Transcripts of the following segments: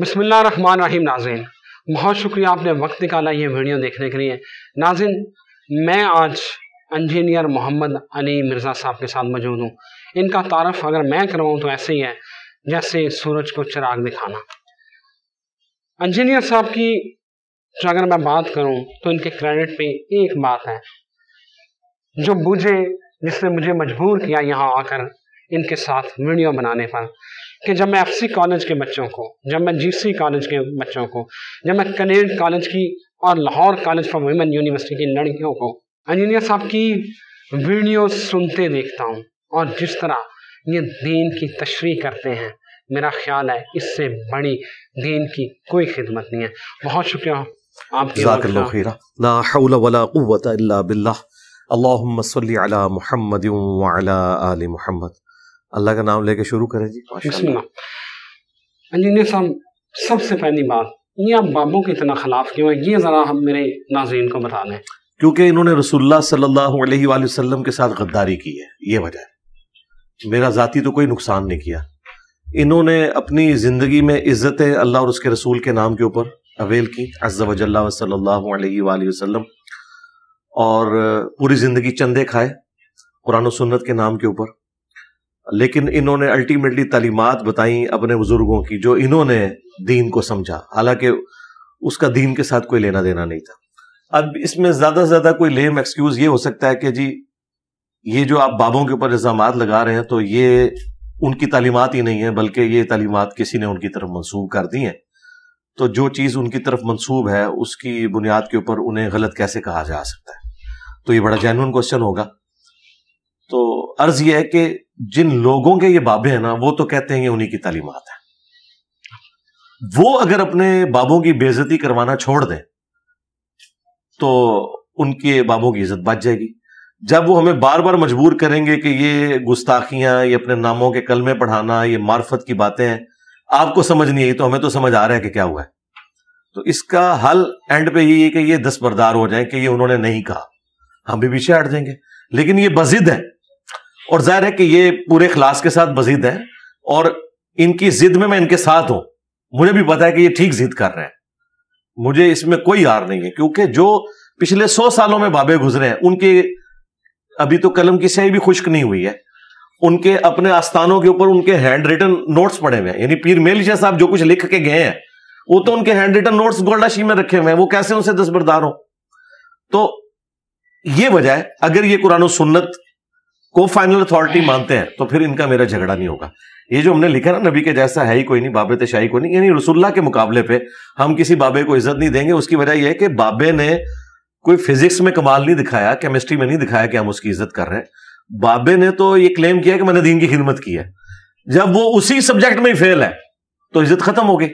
बसमिल्ल रहीम नाजिन बहुत शुक्रिया आपने वक्त निकाला ये वीडियो देखने के लिए नाजिन मैं आज इंजीनियर मोहम्मद अली मिर्ज़ा साहब के साथ मौजूद हूँ इनका तारफ़ अगर मैं करवाऊँ तो ऐसे ही है जैसे सूरज को चिराग दिखाना इंजीनियर साहब की जो अगर मैं बात करूँ तो इनके क्रेडिट पर एक बात है जो मुझे जिसने मुझे मजबूर किया यहाँ आकर इनके साथ वीडियो बनाने पर कि जब मैं एफसी कॉलेज के बच्चों को जब मैं जीसी कॉलेज के बच्चों को जब मैं कनेड कॉलेज की और Lahore college for women university की लड़कियों को इंजीनियर साहब की वीडियो सुनते देखता हूँ और जिस तरह ये दीन की तशरी करते हैं मेरा ख्याल है इससे बड़ी दीन की कोई खिदमत नहीं है बहुत शुक्रिया आप अल्लाह महमद अल्लाह का नाम लेके शुरू करें जी बिस्मिल्लाह हाँ साहब सबसे पहली बात ये आप बाबों के इतना खिलाफ क्यों है ये ज़रा हम मेरे नाजरीन को बता दें क्योंकि इन्होंने रसुल्ला सल्लल्लाहु अलैहि वसल्लम के साथ गद्दारी की है ये वजह मेरा ज़ाती तो कोई नुकसान नहीं किया इन्होंने अपनी ज़िंदगी में इज़्ज़त अल्लाह और उसके रसूल के नाम के ऊपर अवेल की अज़्ज़ा वजल्ला सल्लल्लाहु अलैहि वसल्लम और पूरी ज़िंदगी चंदे खाए कुरान सुन्नत के नाम के ऊपर लेकिन इन्होंने अल्टीमेटली तलीमत बताई अपने बुजुर्गों की जो इन्होंने दीन को समझा हालांकि उसका दीन के साथ कोई लेना देना नहीं था अब इसमें ज्यादा से ज्यादा कोई लेम एक्सक्यूज ये हो सकता है कि जी ये जो आप बाबों के ऊपर इल्जाम लगा रहे हैं तो ये उनकी तालीमत ही नहीं है बल्कि ये तालीमत किसी ने उनकी तरफ मंसूब कर दी है तो जो चीज़ उनकी तरफ मंसूब है उसकी बुनियाद के ऊपर उन्हें गलत कैसे कहा जा सकता है तो ये बड़ा जैन क्वेश्चन होगा तो अर्ज यह है कि जिन लोगों के ये बाबे हैं ना वो तो कहते हैं उन्हीं की तालीमत है वो अगर अपने बाबों की बेजती करवाना छोड़ दें तो उनके बाबों की इज्जत बच जाएगी जब वो हमें बार बार मजबूर करेंगे कि ये गुस्ताखियां ये अपने नामों के कलमे पढ़ाना ये मार्फत की बातें आपको समझ नहीं आई तो हमें तो समझ आ रहा है कि क्या हुआ है तो इसका हल एंड पे ही है कि ये बरदार हो जाए कि ये उन्होंने नहीं कहा हम भी पीछे हट जाएंगे लेकिन ये बजिद है और जाहिर है कि ये पूरे खलास के साथ बजीद है और इनकी जिद में मैं इनके साथ हूं मुझे भी पता है कि ये ठीक जिद कर रहे हैं मुझे इसमें कोई हार नहीं है क्योंकि जो पिछले सौ सालों में बाबे गुजरे हैं उनके अभी तो कलम की सही भी खुश्क नहीं हुई है उनके अपने आस्थानों के ऊपर उनके हैंड रिटन नोट्स पड़े हुए हैं यानी पीर मेल शाह साहब जो कुछ लिख के गए हैं वो तो उनके हैंड रिटन नोट्स गोल्डाशी में रखे हुए हैं वो कैसे उनसे दस्बरदार हो तो ये वजह है अगर ये कुरान सुन्नत को फाइनल अथॉरिटी मानते हैं तो फिर इनका मेरा झगड़ा नहीं होगा ये जो हमने लिखा ना नबी के जैसा है ही कोई नहीं बाबे तो शाही कोई नहीं यानी रसुल्ला के मुकाबले पे हम किसी बाबे को इज्जत नहीं देंगे उसकी वजह यह है कि बाबे ने कोई फिजिक्स में कमाल नहीं दिखाया केमिस्ट्री में नहीं दिखाया कि हम उसकी इज्जत कर रहे हैं बाबे ने तो ये क्लेम किया कि मैंने दीन की खिदमत की है जब वो उसी सब्जेक्ट में ही फेल है तो इज्जत खत्म हो गई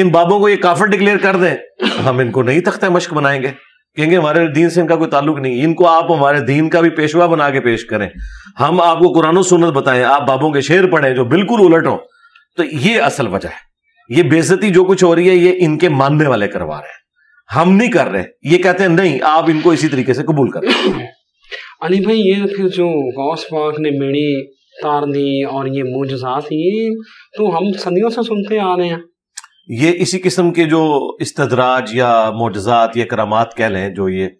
इन बाबों को ये काफर डिक्लेयर कर दें हम इनको नहीं तख्ता मश्क बनाएंगे कहेंगे हमारे दीन से इनका कोई ताल्लुक नहीं इनको आप हमारे दीन का भी पेशवा बना के पेश करें हम आपको कुरान सुनत बताएं आप बाबों के शेर पढ़ें जो बिल्कुल उलट हो तो ये असल वजह है ये बेजती जो कुछ हो रही है ये इनके मानने वाले करवा रहे हैं हम नहीं कर रहे ये कहते हैं नहीं आप इनको इसी तरीके से कबूल कर अली भाई ये फिर जो गौस पाक ने मेड़ी तार दी और ये मोजात ये तो हम सदियों से सुनते आ रहे हैं ये इसी किस्म के जो इस्तदराज या मोजात या कराम कह लें जो ये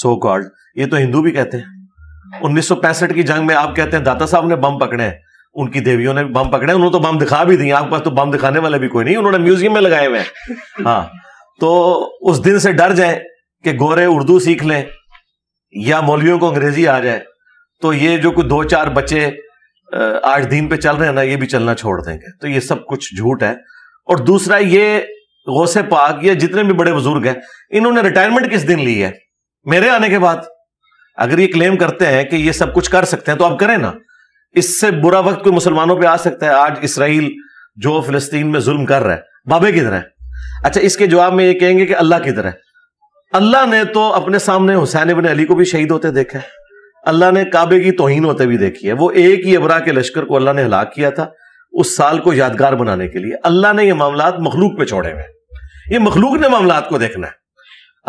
सो कॉल्ड ये तो हिंदू भी कहते हैं उन्नीस की जंग में आप कहते हैं दाता साहब ने बम पकड़े हैं उनकी देवियों ने बम पकड़े उन्होंने तो बम दिखा भी दी आपके पास तो बम दिखाने वाले भी कोई नहीं उन्होंने म्यूजियम में लगाए हुए हैं हाँ तो उस दिन से डर जाए कि गोरे उर्दू सीख लें या मौलवियों को अंग्रेजी आ जाए तो ये जो कुछ दो चार बच्चे आठ दिन पे चल रहे हैं ना ये भी चलना छोड़ देंगे तो ये सब कुछ झूठ है और दूसरा ये गौसे पाक या जितने भी बड़े बुजुर्ग हैं इन्होंने रिटायरमेंट किस दिन ली है मेरे आने के बाद अगर ये क्लेम करते हैं कि ये सब कुछ कर सकते हैं तो आप करें ना इससे बुरा वक्त कोई मुसलमानों पे आ सकता है आज इसराइल जो फिलिस्तीन में जुल्म कर रहा है बाबे किधर है अच्छा इसके जवाब में ये कहेंगे कि अल्लाह किधर है अल्लाह ने तो अपने सामने हुसैन इबन अली को भी शहीद होते देखा है अल्लाह ने काबे की तोहिन होते भी देखी है वो एक ही अबरा के लश्कर को अल्लाह ने हिला किया था उस साल को यादगार बनाने के लिए अल्लाह ने ये मामला मखलूक पे छोड़े हुए ये मखलूक ने मामला को देखना है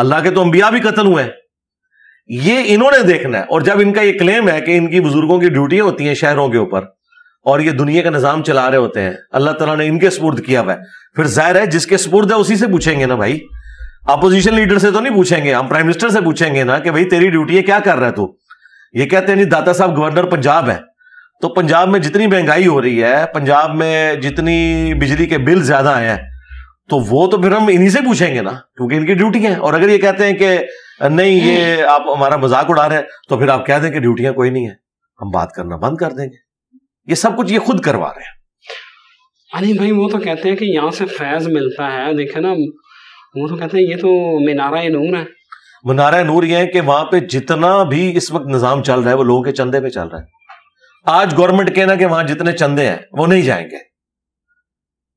अल्लाह के तो अंबिया भी कत्ल हुए हैं ये इन्होंने देखना है और जब इनका ये क्लेम है कि इनकी बुजुर्गों की ड्यूटियां होती हैं शहरों के ऊपर और ये दुनिया का निजाम चला रहे होते हैं अल्लाह तला ने इनके स्पुर्द किया हुआ है फिर जाहिर है जिसके सपुर्द है उसी से पूछेंगे ना भाई अपोजिशन लीडर से तो नहीं पूछेंगे हम प्राइम मिनिस्टर से पूछेंगे ना कि भाई तेरी ड्यूटी है क्या कर रहा है तू ये कहते हैं जी दाता साहब गवर्नर पंजाब है तो पंजाब में जितनी महंगाई हो रही है पंजाब में जितनी बिजली के बिल ज्यादा आए हैं तो वो तो फिर हम इन्हीं से पूछेंगे ना क्योंकि इनकी ड्यूटी है और अगर ये कहते हैं कि नहीं ये आप हमारा मजाक उड़ा रहे हैं तो फिर आप कह दें कि ड्यूटियां कोई नहीं है हम बात करना बंद कर देंगे ये सब कुछ ये खुद करवा रहे हैं अरे भाई वो तो कहते हैं कि यहाँ से फैज मिलता है देखे ना वो तो कहते हैं ये तो मीनारा नूर है मीनारा नूर ये है कि वहां पे जितना भी इस वक्त निजाम चल रहा है वो लोगों के चंदे पे चल रहा है आज गवर्नमेंट कहना कि वहां जितने चंदे हैं वो नहीं जाएंगे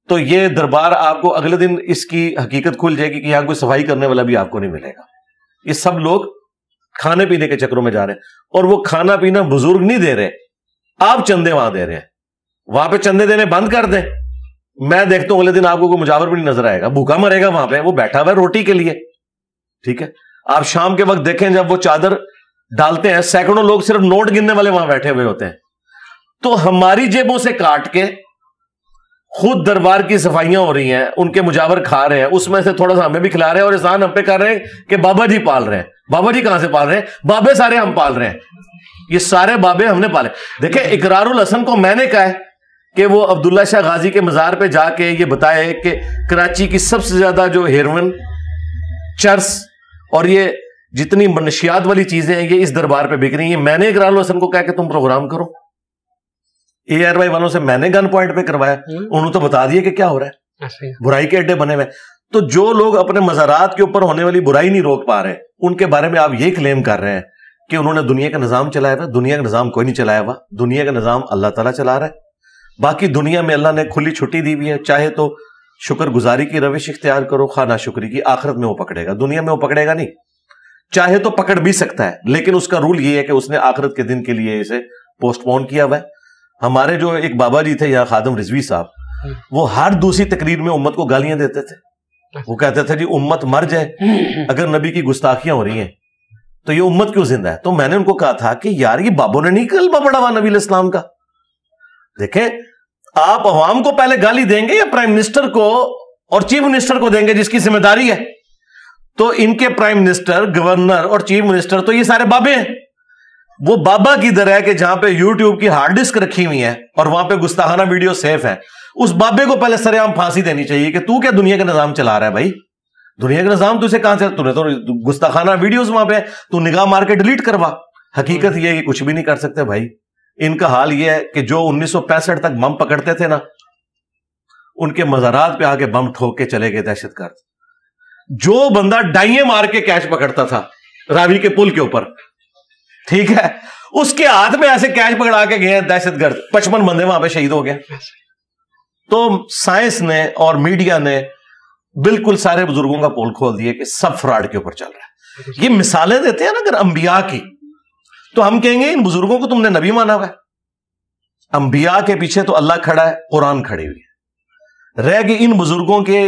तो ये दरबार आपको अगले दिन इसकी हकीकत खुल जाएगी कि यहां कोई सफाई करने वाला भी आपको नहीं मिलेगा ये सब लोग खाने पीने के चक्रों में जा रहे हैं और वो खाना पीना बुजुर्ग नहीं दे रहे आप चंदे वहां दे रहे हैं वहां पर चंदे देने बंद कर दें मैं देखता हूं अगले दिन आपको कोई मुजावर भी नहीं नजर आएगा भूखा मरेगा वहां पर वो बैठा हुआ रोटी के लिए ठीक है आप शाम के वक्त देखें जब वो चादर डालते हैं सैकड़ों लोग सिर्फ नोट गिनने वाले वहां बैठे हुए होते हैं तो हमारी जेबों से काट के खुद दरबार की सफाइयां हो रही हैं उनके मुजावर खा रहे हैं उसमें से थोड़ा सा हमें भी खिला रहे हैं और इंसान हम पे कर रहे हैं कि बाबा जी पाल रहे हैं बाबा जी कहां से पाल रहे हैं बाबे सारे हम पाल रहे हैं ये सारे बाबे हमने पाले देखे इकरारुल हसन को मैंने कहा है कि वो अब्दुल्ला शाह गाजी के मज़ार पे जाके ये बताए कि कराची की सबसे ज़्यादा जो हेरोइन चर्स और ये जितनी मनशियात वाली चीज़ें हैं ये इस दरबार पे बिक रही हैं मैंने इकरार हसन को कहा कि तुम प्रोग्राम करो ए आर वाई वालों से मैंने गन पॉइंट पे करवाया हम्म। उन्होंने तो बता दिया कि क्या हो रहा है अच्छा, बुराई के अड्डे बने हुए तो जो लोग अपने मजारात के ऊपर होने वाली बुराई नहीं रोक पा रहे उनके बारे में आप ये क्लेम कर रहे हैं कि उन्होंने दुनिया का निज़ाम चलाया हुआ दुनिया का निज़ाम कोई नहीं चलाया हुआ दुनिया का निज़ाम अल्लाह तला चला रहा है बाकी दुनिया में अल्लाह ने खुली छुट्टी दी हुई है चाहे तो शुक्रगुजारी की रविश इख्तियार करो खाना शुक्री की आखिरत में वो पकड़ेगा दुनिया में वो पकड़ेगा नहीं चाहे तो पकड़ भी सकता है लेकिन उसका रूल ये है कि उसने आखिरत के दिन के लिए इसे पोस्टपोन किया हुआ है हमारे जो एक बाबा जी थे यहाँ खादम रिजवी साहब हम्म। वो हर दूसरी तकरीर में उम्मत को गालियां देते थे वो कहते थे जी उम्मत मर जाए अगर नबी की गुस्ताखियां हो रही हैं तो ये उम्मत क्यों जिंदा है तो मैंने उनको कहा था कि यार ये बाबों ने नहीं कलमा पड़ा हुआ नबी इस्लाम का देखें आप अवाम को पहले गाली देंगे या प्राइम मिनिस्टर को और चीफ मिनिस्टर को देंगे जिसकी जिम्मेदारी है तो इनके प्राइम मिनिस्टर गवर्नर और चीफ मिनिस्टर तो ये सारे बाबे हैं वो बाबा की तरह है कि जहां पे यूट्यूब की हार्ड डिस्क रखी हुई है और वहां पे गुस्ताहाना वीडियो सेफ है उस बाबे को पहले सरेआम फांसी देनी चाहिए कि तू क्या दुनिया का निजाम चला रहा है भाई दुनिया का निजाम तुझे कहां से तूने तो गुस्ताखाना वीडियोस वहां पे तू निगाह मार के डिलीट करवा हकीकत यह कि कुछ भी नहीं कर सकते भाई इनका हाल यह है कि जो उन्नीस तक बम पकड़ते थे ना उनके मजारात पे आके बम ठोक के चले गए दहशत जो बंदा डाइए मार के कैश पकड़ता था रावी के पुल के ऊपर ठीक है उसके हाथ में ऐसे कैच पकड़ा के गए दहशतगर्द पचपन बंदे वहां पे शहीद हो गए तो साइंस ने और मीडिया ने बिल्कुल सारे बुजुर्गों का पोल खोल दिया कि सब फ्रॉड के ऊपर चल रहा है ये मिसालें देते हैं ना अगर अंबिया की तो हम कहेंगे इन बुजुर्गों को तुमने नबी माना हुआ अंबिया के पीछे तो अल्लाह खड़ा है कुरान खड़ी हुई है रह गए इन बुजुर्गों के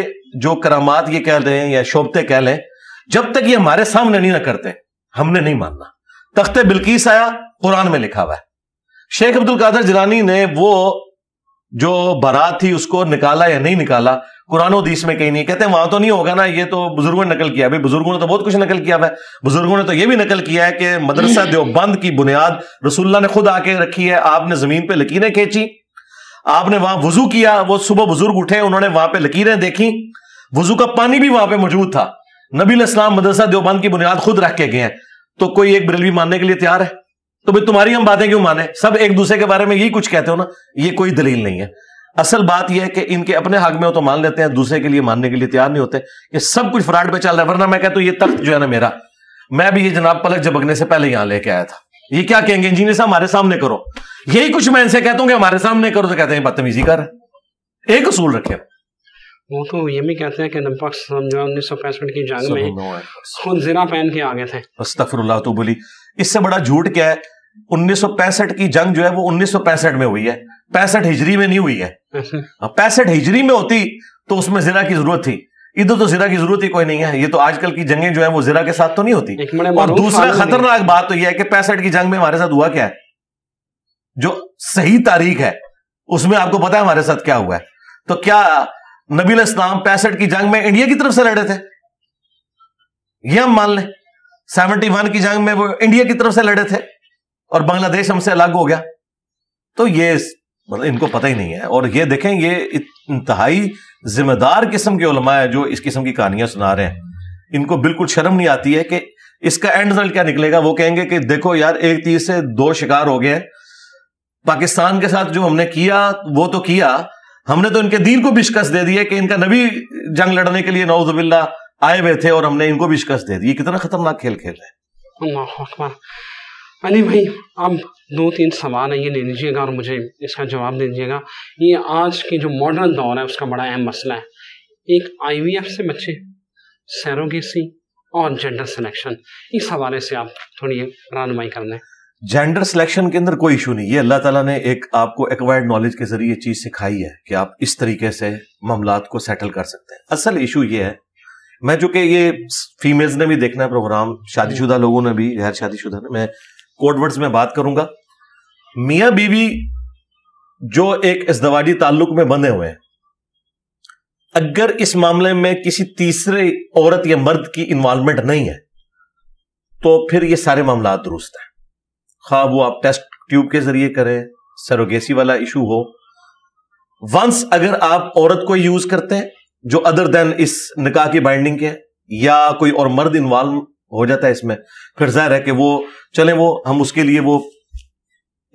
जो करामात ये कह रहे हैं या शोभते कह लें जब तक ये हमारे सामने नहीं ना करते हमने नहीं मानना तख्त बिल्किस आया कुरान में लिखा हुआ है शेख अब्दुल कादर जिलानी ने वो जो बारात थी उसको निकाला या नहीं निकाला कुरान हदीस में कहीं नहीं कहते वहां तो नहीं होगा ना ये तो बुजुर्गों ने नकल किया भाई बुजुर्गों ने तो बहुत कुछ नकल किया है बुजुर्गों ने तो ये भी नकल किया है कि मदरसा देवबंद की बुनियाद रसुल्ला ने खुद आके रखी है आपने जमीन पर लकीरें खींची आपने वहां वजू किया वो सुबह बुजुर्ग उठे उन्होंने वहां पर लकीरें देखी वजू का पानी भी वहां पर मौजूद था नबीलाम मदरसा देवबंद की बुनियाद खुद रख के गए हैं तो कोई एक बरेलवी मानने के लिए तैयार है तो भाई तुम्हारी हम बातें क्यों माने सब एक दूसरे के बारे में यही कुछ कहते हो ना ये कोई दलील नहीं है असल बात यह है कि इनके अपने हक में हो तो मान लेते हैं दूसरे के लिए मानने के लिए तैयार नहीं होते ये सब कुछ फ्रॉड पे चल रहा है वरना मैं कहता हूं ये तख्त जो है ना मेरा मैं भी ये जनाब पलक जबकने से पहले यहां लेके आया था ये क्या कहेंगे इंजीनियर साहब हमारे सामने करो यही कुछ मैं इनसे कहता हूं कि हमारे सामने करो तो कहते हैं बदतमीजी कर एक असूल रखे वो तो ये भी कहते हैं कि नंपाक हम जो उन्नीस सौ पैंसठ की जंग में खुद जिरा पहन के आ गए थे तो बोली इससे बड़ा झूठ क्या है उन्नीस की जंग जो है वो उन्नीस में हुई है पैंसठ हिजरी में नहीं हुई है अच्छा। हाँ, पैंसठ हिजरी में होती तो उसमें जिरा की जरूरत थी इधर तो जिरा की जरूरत ही कोई नहीं है ये तो आजकल की जंगें जो है वो जिरा के साथ तो नहीं होती और दूसरा खतरनाक बात तो यह है कि पैंसठ की जंग में हमारे साथ हुआ क्या है जो सही तारीख है उसमें आपको पता है हमारे साथ क्या हुआ है तो क्या नबील इस्लाम पैंसठ की जंग में इंडिया की तरफ से लड़े थे यह हम मान लें सेवेंटी वन की जंग में वो इंडिया की तरफ से लड़े थे और बांग्लादेश हमसे अलग हो गया तो ये मतलब इनको पता ही नहीं है और ये देखें ये इंतहाई जिम्मेदार किस्म के उलमा है जो इस किस्म की कहानियां सुना रहे हैं इनको बिल्कुल शर्म नहीं आती है कि इसका एंड रिजल्ट क्या निकलेगा वो कहेंगे कि देखो यार एक तीस से दो शिकार हो गए पाकिस्तान के साथ जो हमने किया वो तो किया हमने तो इनके दीन को भी शिकस्त दे दी है कि इनका नबी जंग लड़ने के लिए नौजबिल्ला आए हुए थे और हमने इनको भी शिकस्त दे दी कितना खतरनाक खेल खेल रहे अली भाई आप दो तीन सवाल है ये ले लीजिएगा और मुझे इसका जवाब दे दीजिएगा ये आज के जो मॉडर्न दौर है उसका बड़ा अहम मसला है एक आईवीएफ से बच्चे सैरोगेसी और जेंडर सिलेक्शन इस हवाले से आप थोड़ी रानुमाई कर लें जेंडर सिलेक्शन के अंदर कोई इशू नहीं है अल्लाह ताला ने एक आपको एक्वायर्ड नॉलेज के जरिए चीज सिखाई है कि आप इस तरीके से मामला को सेटल कर सकते हैं असल इशू ये है मैं चूंकि ये फीमेल्स ने भी देखना है प्रोग्राम शादीशुदा हम्म। लोगों ने भी गैर शादीशुदा ने मैं कोडवर्ड्स में बात करूंगा मिया बीवी जो एक इसदवाजी ताल्लुक में बने हुए हैं अगर इस मामले में किसी तीसरे औरत या मर्द की इन्वॉल्वमेंट नहीं है तो फिर ये सारे मामला दुरुस्त हैं खा वो आप टेस्ट ट्यूब के जरिए करें सरोगेसी वाला इशू हो वंस अगर आप औरत को यूज करते हैं जो अदर देन इस निकाह की बाइंडिंग के या कोई और मर्द इन्वॉल्व हो जाता है इसमें फिर जाहिर है कि वो चले वो हम उसके लिए वो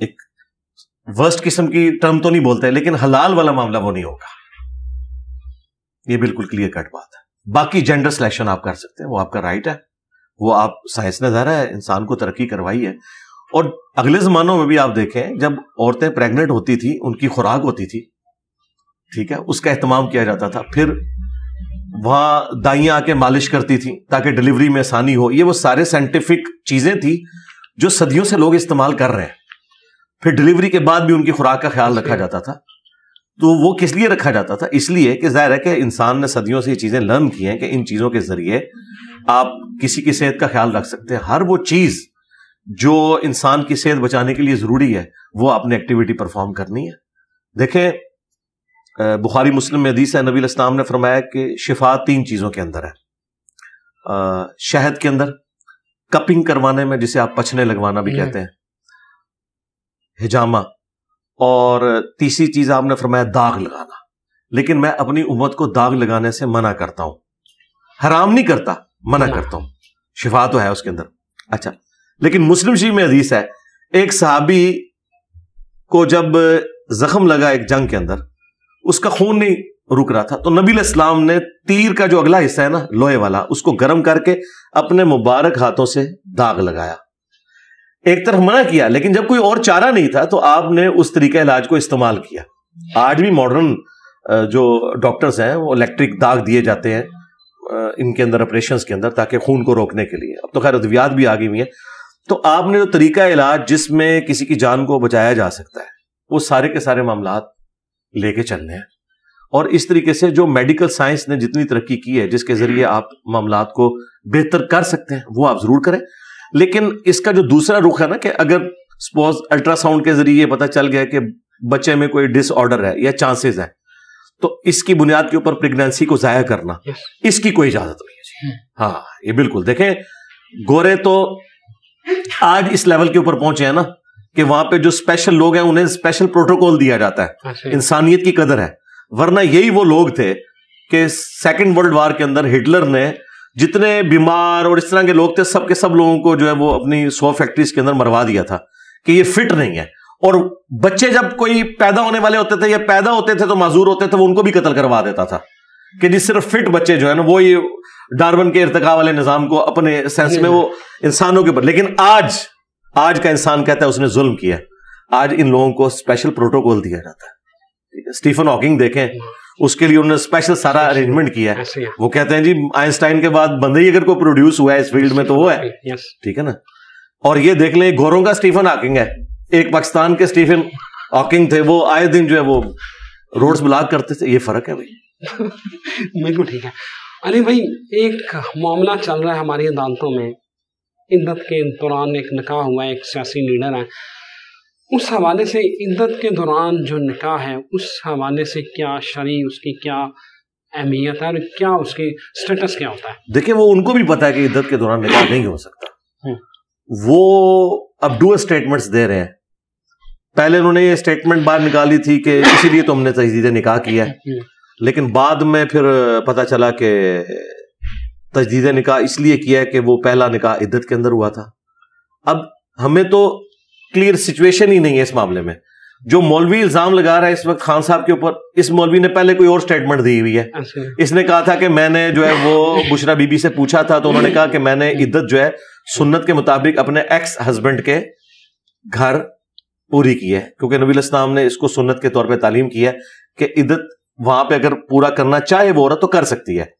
एक वर्स्ट किस्म की टर्म तो नहीं बोलते लेकिन हलाल वाला मामला वो नहीं होगा ये बिल्कुल क्लियर कट बात है बाकी जेंडर सिलेक्शन आप कर सकते हैं वो आपका राइट है वो आप साइंस ने धारा है इंसान को तरक्की करवाई है और अगले जमानों में भी आप देखें जब औरतें प्रेग्नेंट होती थी उनकी खुराक होती थी ठीक है उसका एहतमाम किया जाता था फिर वहां दाइयां आके मालिश करती थी ताकि डिलीवरी में आसानी हो ये वो सारे साइंटिफिक चीजें थी जो सदियों से लोग इस्तेमाल कर रहे हैं फिर डिलीवरी के बाद भी उनकी खुराक का ख्याल रखा जाता था तो वो किस लिए रखा जाता था इसलिए कि जाहिर है कि इंसान ने सदियों से ये चीज़ें लर्न की हैं कि इन चीज़ों के ज़रिए आप किसी की सेहत का ख्याल रख सकते हैं हर वो चीज़ जो इंसान की सेहत बचाने के लिए जरूरी है वो आपने एक्टिविटी परफॉर्म करनी है देखें बुखारी मुस्लिम में हदीस है नबी इस्लाम ने फरमाया कि शिफा तीन चीज़ों के अंदर है शहद के अंदर कपिंग करवाने में जिसे आप पछने लगवाना भी हम्म। कहते हैं हिजामा और तीसरी चीज आपने फरमाया दाग लगाना लेकिन मैं अपनी उम्मत को दाग लगाने से मना करता हूं हराम नहीं करता मना करता हूं शिफा तो है उसके अंदर अच्छा लेकिन मुस्लिम शरीफ में हदीस है एक सहाबी को जब जख्म लगा एक जंग के अंदर उसका खून नहीं रुक रहा था तो नबी इस्लाम ने तीर का जो अगला हिस्सा है ना लोहे वाला उसको गर्म करके अपने मुबारक हाथों से दाग लगाया एक तरफ मना किया लेकिन जब कोई और चारा नहीं था तो आपने उस तरीके इलाज को इस्तेमाल किया आज भी मॉडर्न जो डॉक्टर्स हैं वो इलेक्ट्रिक दाग दिए जाते हैं इनके अंदर ऑपरेशन के अंदर ताकि खून को रोकने के लिए अब तो खैर अद्वियात भी आ गई हुई है तो आपने जो तो तरीका इलाज जिसमें किसी की जान को बचाया जा सकता है वो सारे के सारे मामला लेके चलने हैं और इस तरीके से जो मेडिकल साइंस ने जितनी तरक्की की है जिसके जरिए आप मामला को बेहतर कर सकते हैं वो आप जरूर करें लेकिन इसका जो दूसरा रुख है ना कि अगर सपोज अल्ट्रासाउंड के जरिए पता चल गया कि बच्चे में कोई डिसऑर्डर है या चांसेस है तो इसकी बुनियाद के ऊपर प्रेगनेंसी को जाया करना इसकी कोई इजाजत नहीं है हम्म। हाँ ये बिल्कुल देखें गोरे तो आज इस लेवल के ऊपर पहुंचे हैं ना कि वहां पे जो स्पेशल लोग हैं उन्हें स्पेशल प्रोटोकॉल दिया जाता है अच्छा, अच्छा। इंसानियत की कदर है वरना यही वो लोग थे कि सेकेंड वर्ल्ड वार के अंदर हिटलर ने जितने बीमार और इस तरह के लोग थे सबके सब लोगों को जो है वो अपनी सौ फैक्ट्रीज के अंदर मरवा दिया था कि ये फिट नहीं है और बच्चे जब कोई पैदा होने वाले होते थे या पैदा होते थे तो माजूर होते थे वो उनको भी कत्ल करवा देता था कि जिस सिर्फ फिट बच्चे जो है ना वो ये डार्बन के इरतका वाले निजाम को अपने सेंस में वो इंसानों के ऊपर लेकिन आज आज का इंसान कहता है उसने जुल्म किया आज इन लोगों को स्पेशल प्रोटोकॉल दिया जाता है स्टीफन हॉकिंग देखें उसके लिए उन्होंने स्पेशल सारा अरेंजमेंट किया है वो कहते हैं जी आइंस्टाइन के बाद बंदे ही अगर कोई प्रोड्यूस हुआ है इस फील्ड में तो वो है ठीक है ना और ये देख लें गोरों का स्टीफन हॉकिंग है एक पाकिस्तान के स्टीफन हॉकिंग थे वो आए दिन जो है वो रोड्स ब्लॉक करते थे ये फर्क है भाई बिल्कुल ठीक है अरे भाई एक मामला चल रहा है हमारी अदालतों में इद्दत के दौरान एक निकाह हुआ है एक सियासी लीडर है उस हवाले से इद्दत के दौरान जो निकाह है उस हवाले से क्या शरी उसकी क्या अहमियत है और क्या उसके स्टेटस क्या होता है देखिए वो उनको भी पता है कि इद्दत के दौरान निकाह नहीं हो सकता हम्म। वो अब डू स्टेटमेंट्स दे रहे हैं पहले उन्होंने ये स्टेटमेंट बाहर निकाली थी कि इसीलिए तो हमने तहजीद निकाह किया है हम्म। लेकिन बाद में फिर पता चला कि तजदीद निकाह इसलिए किया कि वो पहला निकाह इद्दत के अंदर हुआ था अब हमें तो क्लियर सिचुएशन ही नहीं है इस मामले में जो मौलवी इल्जाम लगा रहा है इस वक्त खान साहब के ऊपर इस मौलवी ने पहले कोई और स्टेटमेंट दी हुई है अच्छा। इसने कहा था कि मैंने जो है वो बुशरा बीबी से पूछा था तो उन्होंने कहा कि मैंने इद्दत जो है सुन्नत के मुताबिक अपने एक्स हस्बैंड के घर पूरी की है क्योंकि नबी इस्लाम ने इसको सुन्नत के तौर पर तालीम किया है कि इद्दत वहां पे अगर पूरा करना चाहे वो औरत तो कर सकती है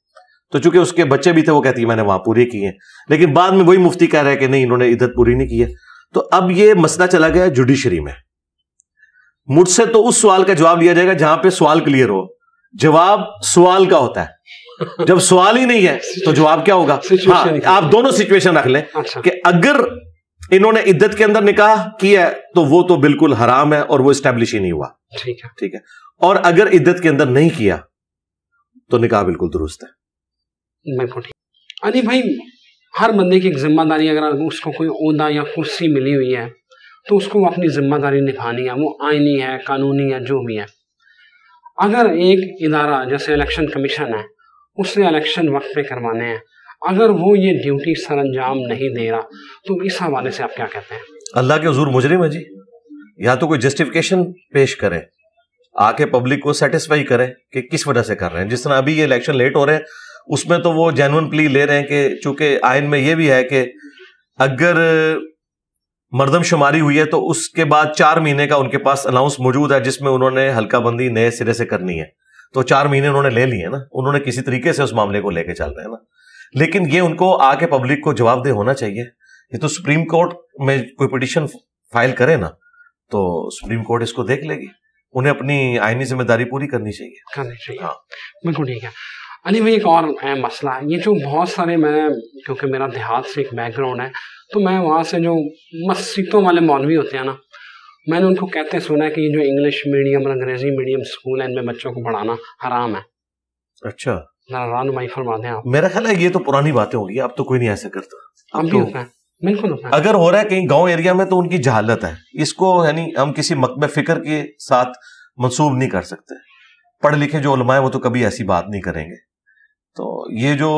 तो चूंकि उसके बच्चे भी थे वो कहती है मैंने वहां पूरी की है लेकिन बाद में वही मुफ्ती कह रहे हैं कि नहीं इन्होंने इधर पूरी नहीं की है तो अब ये मसला चला गया जुडिशरी में मुझसे तो उस सवाल का जवाब लिया जाएगा जहां पे सवाल क्लियर हो जवाब सवाल का होता है जब सवाल ही नहीं है तो जवाब क्या होगा हाँ, आप दोनों सिचुएशन रख लें अच्छा। कि अगर इन्होंने इद्दत के अंदर निकाह किया है तो वो तो बिल्कुल हराम है और वो स्टैब्लिश ही नहीं हुआ ठीक है ठीक है और अगर इद्दत के अंदर नहीं किया तो निकाह बिल्कुल दुरुस्त है अली भाई हर बंदे की एक जिम्मेदारी अगर उसको कोई उदा या कुर्सी मिली हुई है तो उसको अपनी जिम्मेदारी निभानी है वो आईनी है कानूनी है जो भी है अगर एक इदारा जैसे इलेक्शन कमीशन है उसने इलेक्शन वक्त पे करवाने हैं अगर वो ये ड्यूटी सर अंजाम नहीं दे रहा तो इस हवाले से आप क्या कहते हैं अल्लाह के हजूर मुजरिम है जी या तो कोई जस्टिफिकेशन पेश करें आके पब्लिक को सेटिस्फाई करें कि किस वजह से कर रहे हैं जिस तरह अभी ये इलेक्शन लेट हो रहे हैं उसमें तो वो जेनुअन प्ली ले रहे हैं कि चूंकि आयन में ये भी है कि अगर मरदमशुमारी हुई है तो उसके बाद चार महीने का उनके पास अलाउंस मौजूद है जिसमें उन्होंने हल्काबंदी नए सिरे से करनी है तो चार महीने उन्होंने ले लिए ना उन्होंने किसी तरीके से उस मामले को लेके चल रहे हैं ना लेकिन ये उनको आके पब्लिक को जवाबदेह होना चाहिए ये तो सुप्रीम कोर्ट में कोई पिटिशन फाइल करे ना तो सुप्रीम कोर्ट इसको देख लेगी उन्हें अपनी आईनी जिम्मेदारी पूरी करनी चाहिए करनी चाहिए हाँ बिल्कुल ठीक है अली भाई एक और मसला ये जो बहुत सारे मैं क्योंकि मेरा देहात से एक बैकग्राउंड है तो मैं वहाँ से जो मस्जिदों वाले मौलवी होते हैं ना मैंने उनको कहते सुना है कि जो इंग्लिश मीडियम और अंग्रेजी मीडियम स्कूल है इनमें बच्चों को पढ़ाना हराम है अच्छा रानुमाई फरमाते हैं आप मेरा ख्याल है ये तो पुरानी बातें होगी अब तो कोई नहीं ऐसा करता अब भी तो होता है बिल्कुल अगर हो रहा है कहीं गांव एरिया में तो उनकी जहालत है इसको यानी हम किसी मकब फिक्र के साथ मंसूब नहीं कर सकते पढ़ लिखे जो है वो तो कभी ऐसी बात नहीं करेंगे तो ये जो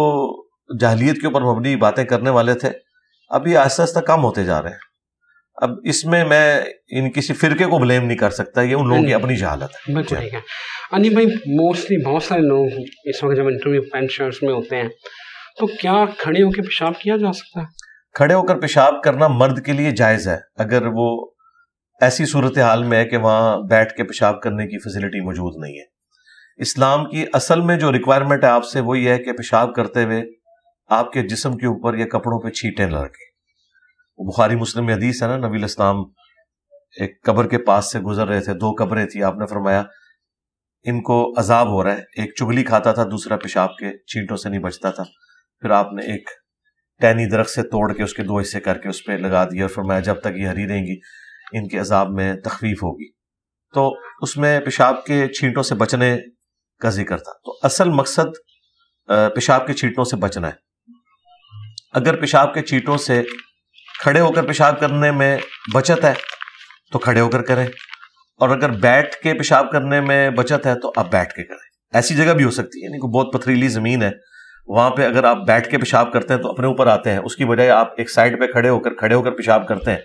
जहलीत के ऊपर मबनी बातें करने वाले थे अब ये आस्ते आहिस्ता कम होते जा रहे हैं अब इसमें मैं इन किसी फिरके को ब्लेम नहीं कर सकता ये उन लोगों की अपनी जहालत है अनिल भाई मोस्टली बहुत सारे लोग इस वक्त जब इंटरव्यू पेंट शर्ट्स में होते हैं तो क्या खड़े होकर पेशाब किया जा सकता है खड़े होकर पेशाब करना मर्द के लिए जायज है अगर वो ऐसी सूरत हाल में है कि वहां बैठ के पेशाब करने की फैसिलिटी मौजूद नहीं है इस्लाम की असल में जो रिक्वायरमेंट है आपसे वो ये है कि पेशाब करते हुए आपके जिसम के ऊपर या कपड़ों पे छीटें लड़के बुखारी मुस्लिम में हदीस है ना नबील इस्लाम एक कब्र के पास से गुजर रहे थे दो कब्रें थी आपने फरमाया इनको अजाब हो रहा है एक चुगली खाता था दूसरा पेशाब के छींटों से नहीं बचता था फिर आपने एक टैनी दरख्त से तोड़ के उसके दो हिस्से करके उस पर लगा दिया और फिर मैं जब तक ये हरी रहेंगी इनके अजाब में तकलीफ होगी तो उसमें पेशाब के छींटों से बचने का जिक्र था तो असल मकसद पेशाब के छींटों से बचना है अगर पेशाब के छींटों से खड़े होकर पेशाब करने में बचत है तो खड़े होकर करें और अगर बैठ के पेशाब करने में बचत है तो आप बैठ के करें ऐसी जगह भी हो सकती है यानी को बहुत पथरीली ज़मीन है वहां पे अगर आप बैठ के पेशाब करते हैं तो अपने ऊपर आते हैं उसकी बजाय आप एक साइड पे खड़े होकर खड़े होकर पेशाब करते हैं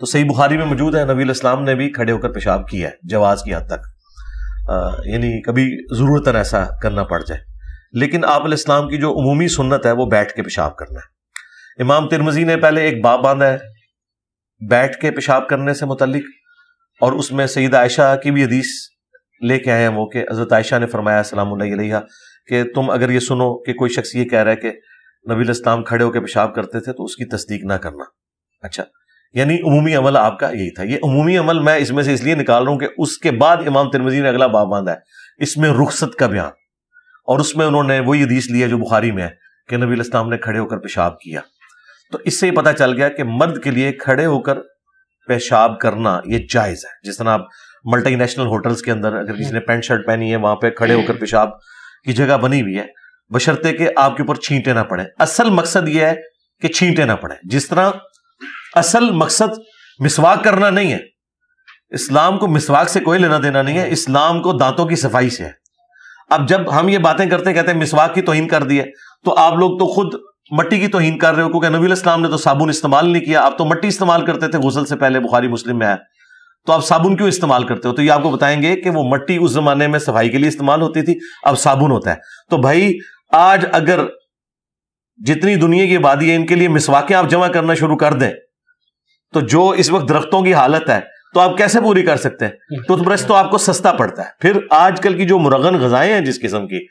तो सही बुखारी में मौजूद है नबी इस्लाम ने भी खड़े होकर पेशाब किया है जवाज की हद तक यानी कभी जरूरत ऐसा करना पड़ जाए लेकिन आप इस्लाम की जो अमूमी सुन्नत है वो बैठ के पेशाब करना है इमाम तिरमजी ने पहले एक बाप बांधा है बैठ के पेशाब करने से मुतलिक और उसमें सईद आयशा की भी हदीस लेके आए हैं वो कि हजरत आयशा ने फरमाया सलाम कि तुम अगर ये सुनो कि कोई शख्स ये कह रहा है कि नबी इस्लाम खड़े होकर पेशाब करते थे तो उसकी तस्दीक ना करना अच्छा यानी अमूमी अमल आपका यही था ये अमूमी अमल मैं इसमें से इसलिए निकाल रहा हूं कि उसके बाद इमाम तिरमजी ने अगला बाब बांधा है इसमें रुखसत का बयान और उसमें उन्होंने वही हदीस लिया जो बुखारी में है कि नबी इस्लाम ने खड़े होकर पेशाब किया तो इससे पता चल गया कि मर्द के लिए खड़े होकर पेशाब करना ये जायज है जिस तरह आप मल्टी नेशनल होटल्स के अंदर अगर किसी ने पैंट शर्ट पहनी है वहां पे खड़े होकर पेशाब की जगह बनी हुई है बशर्ते कि आपके ऊपर छींटे ना पड़े असल मकसद यह है कि छींटे ना पड़े जिस तरह असल मकसद मिसवाक करना नहीं है इस्लाम को मिसवाक से कोई लेना देना नहीं है इस्लाम को दांतों की सफाई से है अब जब हम ये बातें करते कहते हैं मिसवाक की तोहिन कर दी है तो आप लोग तो खुद मट्टी की तोहिन कर रहे हो क्योंकि नबी इस्लाम ने तो साबुन इस्तेमाल नहीं किया आप तो मट्टी इस्तेमाल करते थे गुसल से पहले बुखारी मुस्लिम में आया तो आप साबुन क्यों इस्तेमाल करते हो तो ये आपको बताएंगे कि वो मट्टी उस जमाने में सफाई के लिए इस्तेमाल होती थी अब साबुन होता है तो भाई आज अगर जितनी दुनिया की आबादी है इनके लिए मिसवाकें आप जमा करना शुरू कर दें तो जो इस वक्त दरख्तों की हालत है तो आप कैसे पूरी कर सकते हैं टूथब्रश तो आपको सस्ता पड़ता है फिर आजकल की जो मुरगन गजाएं हैं जिस किस्म की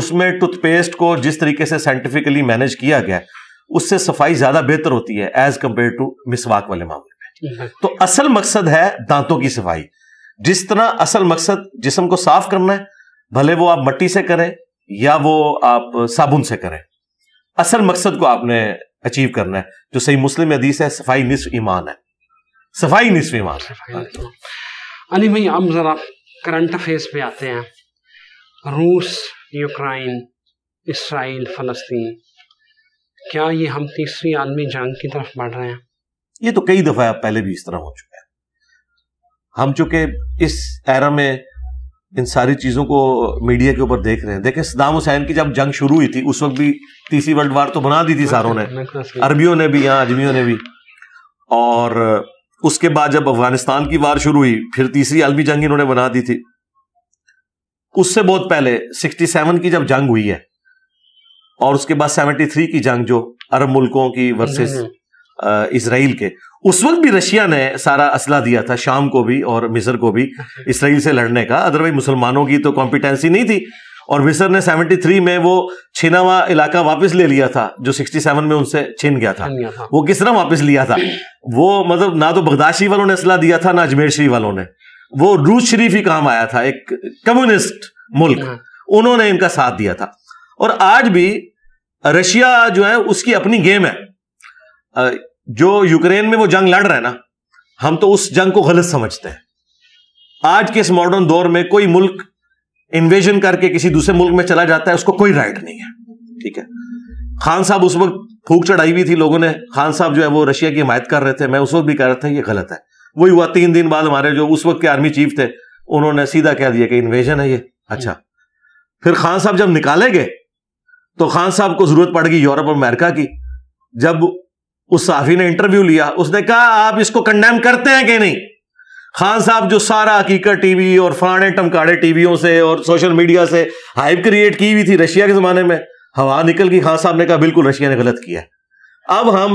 उसमें टूथपेस्ट को जिस तरीके से साइंटिफिकली मैनेज किया गया उससे सफाई ज्यादा बेहतर होती है एज कंपेयर टू मिसवाक वाले मामले तो असल मकसद है दांतों की सफाई जिस तरह असल मकसद जिसम को साफ करना है भले वो आप मट्टी से करें या वो आप साबुन से करें असल मकसद को आपने अचीव करना है जो सही मुस्लिम हदीस है सफाई निसफ ईमान है सफाई निसफ ईमान अली भाई हम जरा करंट अफेयर्स पे आते हैं रूस यूक्राइन इसराइल फलस्तीन क्या ये हम तीसरी आलमी जंग की तरफ बढ़ रहे हैं ये तो कई दफा पहले भी इस तरह हो चुका है हम चूंकि इस एरा में इन सारी चीजों को मीडिया के ऊपर देख रहे हैं देखें सदाम हुसैन की जब जंग शुरू हुई थी उस वक्त भी तीसरी वर्ल्ड वार तो बना दी थी सारों ने अरबियों ने भी यहाँ अजमियों ने भी और उसके बाद जब अफगानिस्तान की वार शुरू हुई फिर तीसरी आलमी जंग इन्होंने बना दी थी उससे बहुत पहले 67 की जब जंग हुई है और उसके बाद 73 की जंग जो अरब मुल्कों की वर्सेस हम्म। इसराइल के उस वक्त भी रशिया ने सारा असला दिया था शाम को भी और मिस्र को भी इसराइल से लड़ने का अदरवाइज मुसलमानों की तो कॉम्पिटेंसी नहीं थी और मिस्र ने 73 में वो छिनावा इलाका वापस ले लिया था जो 67 में उनसे छिन गया था वो किस तरह वापस लिया था वो मतलब ना तो बगदाशी वालों ने असला दिया था ना अजमेर शरीफ वालों ने वो रूज शरीफ ही काम आया था एक कम्युनिस्ट मुल्क हाँ। उन्होंने इनका साथ दिया था और आज भी रशिया जो है उसकी अपनी गेम है जो यूक्रेन में वो जंग लड़ रहे हैं ना हम तो उस जंग को गलत समझते हैं आज के इस मॉडर्न दौर में कोई मुल्क इन्वेजन करके किसी दूसरे मुल्क में चला जाता है उसको कोई राइट नहीं है ठीक है खान साहब उस वक्त फूक चढ़ाई हुई थी लोगों ने खान साहब जो है वो रशिया की हिमायत कर रहे थे मैं उस वक्त भी कह रहा था ये गलत है वही हुआ तीन दिन बाद हमारे जो उस वक्त के आर्मी चीफ थे उन्होंने सीधा कह दिया कि इन्वेजन है ये अच्छा फिर खान साहब जब निकाले गए तो खान साहब को जरूरत पड़ गई यूरोप और अमेरिका की जब उस साफी ने इंटरव्यू लिया उसने कहा आप इसको कंडेम करते हैं कि नहीं खान साहब जो सारा हकीकत टीवी और फलाने टमकाड़े टीवियों से और सोशल मीडिया से हाइप क्रिएट की हुई थी रशिया के जमाने में हवा निकल गई खान साहब ने कहा बिल्कुल रशिया ने गलत किया अब हम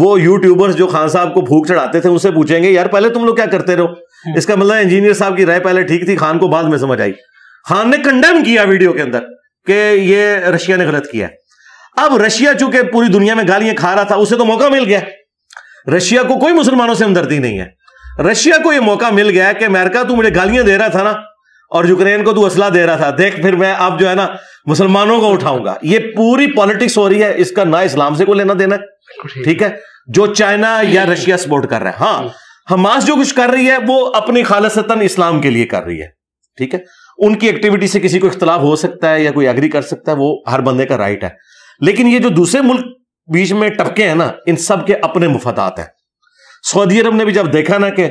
वो यूट्यूबर्स जो खान साहब को भूख चढ़ाते थे उनसे पूछेंगे यार पहले तुम लोग क्या करते रहो हम्म। इसका मतलब इंजीनियर साहब की राय पहले ठीक थी खान को बाद में समझ आई खान ने कंडेम किया वीडियो के अंदर कि ये रशिया ने गलत किया है अब रशिया चूंकि पूरी दुनिया में गालियां खा रहा था उसे तो मौका मिल गया रशिया को कोई मुसलमानों से हमदर्दी नहीं है रशिया को यह मौका मिल गया कि अमेरिका तू मुझे गालियां दे रहा था ना और यूक्रेन को तू असला दे रहा था देख फिर मैं अब जो है ना मुसलमानों को उठाऊंगा ये पूरी पॉलिटिक्स हो रही है इसका ना इस्लाम से को लेना देना ठीक है जो चाइना या रशिया सपोर्ट कर रहा है हाँ हमास जो कुछ कर रही है वो अपनी खालसतन इस्लाम के लिए कर रही है ठीक है उनकी एक्टिविटी से किसी को इख्तलाफ हो सकता है या कोई एग्री कर सकता है वो हर बंदे का राइट है लेकिन ये जो दूसरे मुल्क बीच में टपके हैं ना इन सब के अपने मुफादात हैं सऊदी अरब ने भी जब देखा ना कि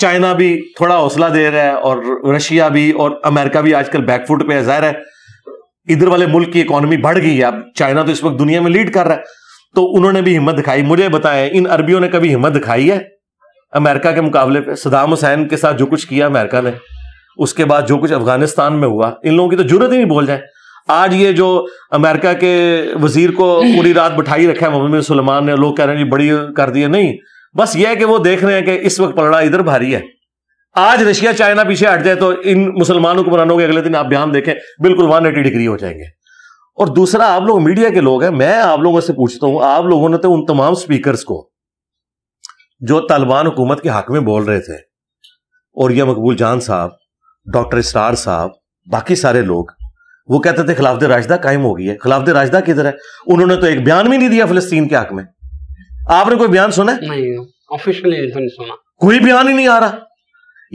चाइना भी थोड़ा हौसला दे रहा है और रशिया भी और अमेरिका भी आजकल बैकफुट पे है जाहिर है इधर वाले मुल्क की इकोनॉमी बढ़ गई है अब चाइना तो इस वक्त दुनिया में लीड कर रहा है तो उन्होंने भी हिम्मत दिखाई मुझे बताएं इन अरबियों ने कभी हिम्मत दिखाई है अमेरिका के मुकाबले पे सदाम हुसैन के साथ जो कुछ किया अमेरिका ने उसके बाद जो कुछ अफगानिस्तान में हुआ इन लोगों की तो जरूरत ही नहीं बोल जाए आज ये जो अमेरिका के वजीर को पूरी रात बिठाई रखा है मोहम्मद सुलेमान ने लोग कह रहे हैं जी बड़ी कर दिए नहीं बस ये है कि वो देख रहे हैं कि इस वक्त पलड़ा इधर भारी है आज रशिया चाइना पीछे हट जाए तो इन मुसलमानों को बनानों के अगले दिन आप बयान देखें बिल्कुल वन एटी डिग्री हो जाएंगे और दूसरा आप लोग मीडिया के लोग हैं मैं आप लोगों से पूछता हूं आप लोगों ने तो उन तमाम स्पीकर्स को जो तालिबान हुकूमत के हक में बोल रहे थे और यह मकबूल जान साहब डॉक्टर स्टार साहब बाकी सारे लोग वो कहते थे खिलाफ राजदा कायम हो गई है खिलाफ राजदा किधर है उन्होंने तो एक बयान भी नहीं दिया फिलिस्तीन के हक में आपने कोई बयान सुना नहीं ऑफिशियली तो सुना कोई बयान ही नहीं आ रहा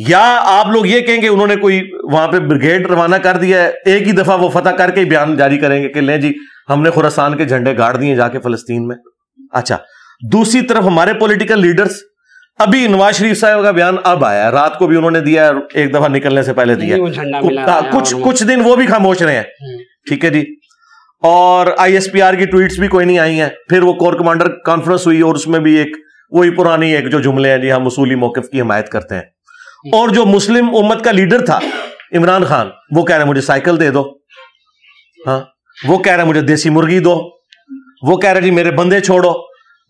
या आप लोग ये कहेंगे उन्होंने कोई वहां पे ब्रिगेड रवाना कर दिया है एक ही दफा वो फतह करके बयान जारी करेंगे कि ले जी हमने खुरासान के झंडे गाड़ दिए जाके फलस्तीन में अच्छा दूसरी तरफ हमारे पॉलिटिकल लीडर्स अभी नवाज शरीफ साहब का बयान अब आया रात को भी उन्होंने दिया एक दफा निकलने से पहले दिया कुछ कुछ, कुछ दिन वो भी खामोश रहे हैं हम्म। ठीक है जी और आईएसपीआर की ट्वीट्स भी कोई नहीं आई हैं फिर वो कोर कमांडर कॉन्फ्रेंस हुई और उसमें भी एक वही पुरानी एक जो जुमले हैं जी हम उसूली मौकफ की हमायत करते हैं हम्म। और जो मुस्लिम उम्मत का लीडर था इमरान खान वो कह रहे मुझे साइकिल दे दो हाँ वो कह रहे मुझे देसी मुर्गी दो वो कह रहे जी मेरे बंदे छोड़ो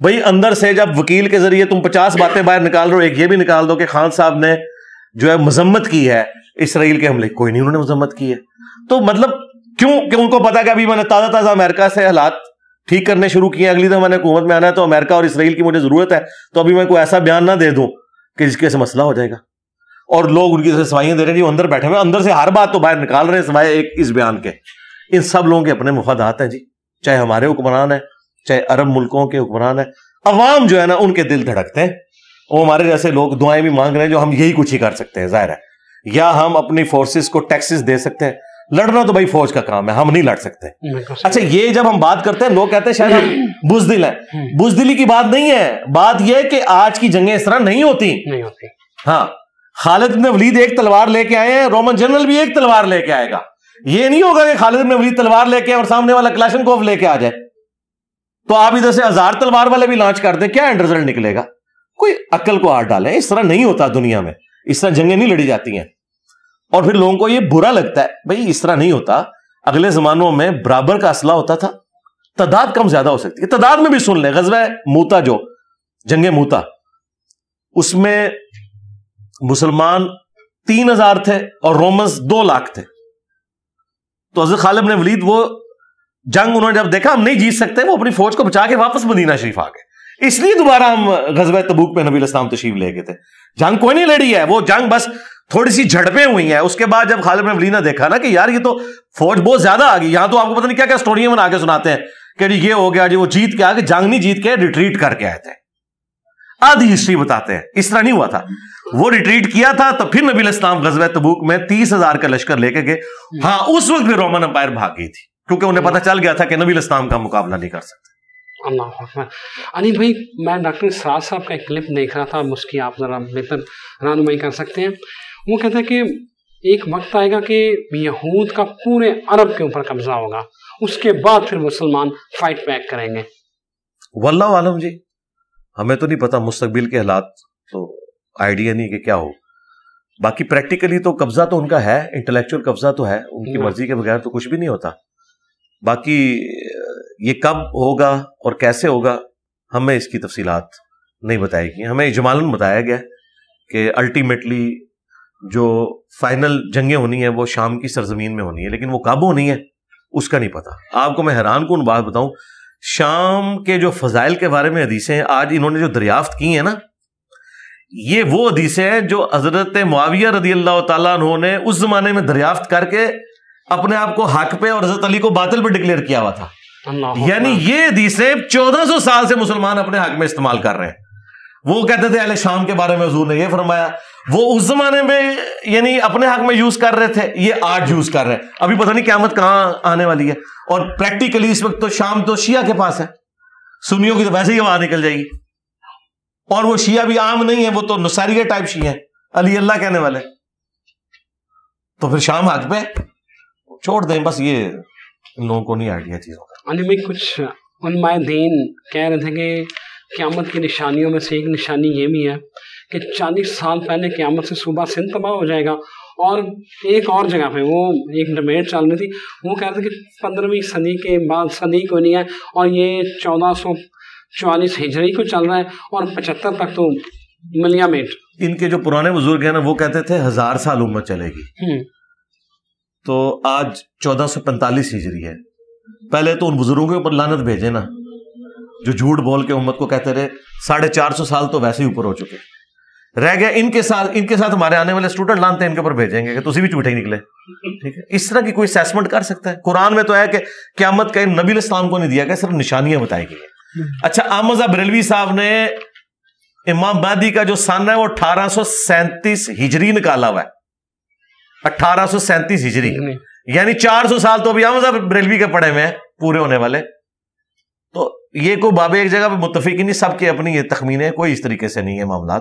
भाई अंदर से जब वकील के जरिए तुम पचास बातें बाहर निकाल रहे हो एक ये भी निकाल दो कि खान साहब ने जो है मजम्मत की है इसराइल के हमले कोई नहीं उन्होंने मजम्मत की है तो मतलब क्यों क्यों उनको पता कि अभी मैंने ताज़ा ताज़ा अमेरिका से हालात ठीक करने शुरू किए अगली दफा मैंने हुकूमत में आना है तो अमेरिका और इसराइल की मुझे जरूरत है तो अभी मैं कोई ऐसा बयान ना दे दूं कि जिसके से मसला हो जाएगा और लोग उनकी सफाइयां दे रहे हैं जी अंदर बैठे हुए अंदर से हर बात तो बाहर निकाल रहे हैं सिवाय एक इस बयान के इन सब लोगों के अपने मुफादात हैं जी चाहे हमारे हुक्मरान हैं चाहे अरब मुल्कों के हुक्मरान है अवाम जो है ना उनके दिल धड़कते हैं वो हमारे जैसे लोग दुआएं भी मांग रहे हैं जो हम यही कुछ ही कर सकते हैं जाहिर है या हम अपनी फोर्सेस को टैक्सेस दे सकते हैं लड़ना तो भाई फौज का काम है हम नहीं लड़ सकते अच्छा ये जब हम बात करते हैं लोग कहते हैं शायद हम बुजदिल है हम्म। बुजदिली की बात नहीं है बात यह कि आज की जंगें इस तरह नहीं होती नहीं होती हाँ खालिद ने वलीद एक तलवार लेके आए हैं रोमन जनरल भी एक तलवार लेके आएगा ये नहीं होगा कि खालिद ने वलीद तलवार लेके और सामने वाला क्लाशन लेके आ जाए तो आप इधर से हजार तलवार वाले भी लॉन्च कर दें क्या एंड रिजल्ट निकलेगा कोई अक्ल को हाथ डालें इस तरह नहीं होता दुनिया में इस तरह जंगें नहीं लड़ी जाती हैं और फिर लोगों को यह बुरा लगता है भाई इस तरह नहीं होता अगले जमानों में बराबर का असला होता था तादाद कम ज्यादा हो सकती है तादाद में भी सुन लें गजब मूता जो जंगे मूता उसमें मुसलमान तीन हजार थे और रोमन्स दो लाख थे तो अजर खालिब ने वलीद वो जंग उन्होंने जब देखा हम नहीं जीत सकते वो अपनी फौज को बचा के वापस मदीना शरीफ आ गए इसलिए दोबारा हम गजब तबूक में नबी इस्लाम तशीफ ले गए थे जंग कोई नहीं लड़ी है वो जंग बस थोड़ी सी झड़पें हुई है उसके बाद जब खालिद अबली ने देखा ना कि यार ये तो फौज बहुत ज्यादा आ गई यहां तो आपको पता नहीं क्या क्या स्टोरियां बना के सुनाते हैं कि ये हो गया जी वो जीत के आगे जंग नहीं जीत के रिट्रीट करके आए थे आधी हिस्ट्री बताते हैं इस तरह नहीं हुआ था वो रिट्रीट किया था तो फिर नबी इस्लाम गजब तबूक में तीस हजार का लश्कर लेके गए हाँ उस वक्त भी रोमन अंपायर भाग गई थी क्योंकि उन्हें पता चल गया था कि नबी इस्लाम का मुकाबला नहीं कर सकते अल्लाह अनिल भाई मैं डॉक्टर सराज साहब का एक क्लिप देख रहा था उसकी आप ज़रा बेहतर रानुमाई कर सकते हैं वो कहते हैं कि एक वक्त आएगा कि यहूद का पूरे अरब के ऊपर कब्जा होगा उसके बाद फिर मुसलमान फाइट बैक करेंगे वल्ला आलम जी हमें तो नहीं पता मुस्तबिल के हालात तो आइडिया नहीं कि क्या हो बाकी प्रैक्टिकली तो कब्जा तो उनका है इंटेलेक्चुअल कब्जा तो है उनकी हाँ। मर्जी के बगैर तो कुछ भी नहीं होता बाकी ये कब होगा और कैसे होगा हमें इसकी तफसीलात नहीं बताई गई हमें इजमालन बताया गया कि अल्टीमेटली जो फाइनल जंगें होनी है वो शाम की सरजमीन में होनी है लेकिन वो कब होनी है उसका नहीं पता आपको मैं हैरान कौन बात बताऊं शाम के जो फजाइल के बारे में हदीसें आज इन्होंने जो दरियाफ्त की हैं ना ये वो हदीसें हैं जो हजरत मुआविया रदी अल्लाह तु उस जमाने में दरियाफ्त करके अपने आप को हक पे और हजरत अली को बातिल पे डिक्लेयर किया हुआ था यानी ये हदीसें 1400 साल से मुसलमान अपने हक में इस्तेमाल कर रहे हैं वो कहते थे अहले शाम के बारे में हजूर ने ये फरमाया वो उस जमाने में यानी अपने हक में यूज कर रहे थे ये आज यूज कर रहे हैं अभी पता नहीं क्यामत कहाँ आने वाली है और प्रैक्टिकली इस वक्त तो शाम तो शिया के पास है सुनियो की तो वैसे ही आवाज निकल जाएगी और वो शिया भी आम नहीं है वो तो नुसारिया टाइप शिया है अली अल्लाह कहने वाले तो फिर शाम हक पे छोड़ दें बस ये लोगों को नहीं आइडिया चीज़ों का अनिमी कुछ उनमाय कह रहे थे कि क़्यामत की निशानियों में से एक निशानी ये भी है कि चालीस साल पहले क़्यामत से सुबह सिंध तबाह हो जाएगा और एक और जगह पे वो एक डिबेट चल रही थी वो कह रहे थे कि पंद्रहवीं सदी के बाद सदी को नहीं है और ये चौदह सौ चौवालीस हिजरी को चल रहा है और पचहत्तर तक तो मिलिया मेट इनके जो पुराने बुजुर्ग हैं ना वो कहते थे हजार साल उम्र चलेगी हम्म। तो आज चौदह सौ पैंतालीस हिजरी है पहले तो उन बुजुर्गों के ऊपर लानत भेजे ना जो झूठ बोल के उम्मत को कहते रहे साढ़े चार सौ साल तो वैसे ही ऊपर हो चुके रह गया इनके साथ इनके साथ हमारे आने वाले स्टूडेंट लानते हैं इनके ऊपर भेजेंगे कि तुझे भी झूठे ही निकले ठीक है इस तरह की कोई असेसमेंट कर सकता है कुरान में तो है कि क्यामत का नबी इस्लाम को नहीं दिया गया सिर्फ निशानियां बताई गई अच्छा आमजा बरेलवी साहब ने इमाम बादी का जो सन है वो अठारह हिजरी निकाला हुआ है अट्ठारह हिजरी यानी चार सौ साल तो अभी हम सब बरेलवी के पड़े हुए हैं पूरे होने वाले तो ये को बाबे एक जगह पर मुतफिक नहीं सबके अपनी ये है कोई इस तरीके से नहीं है मामला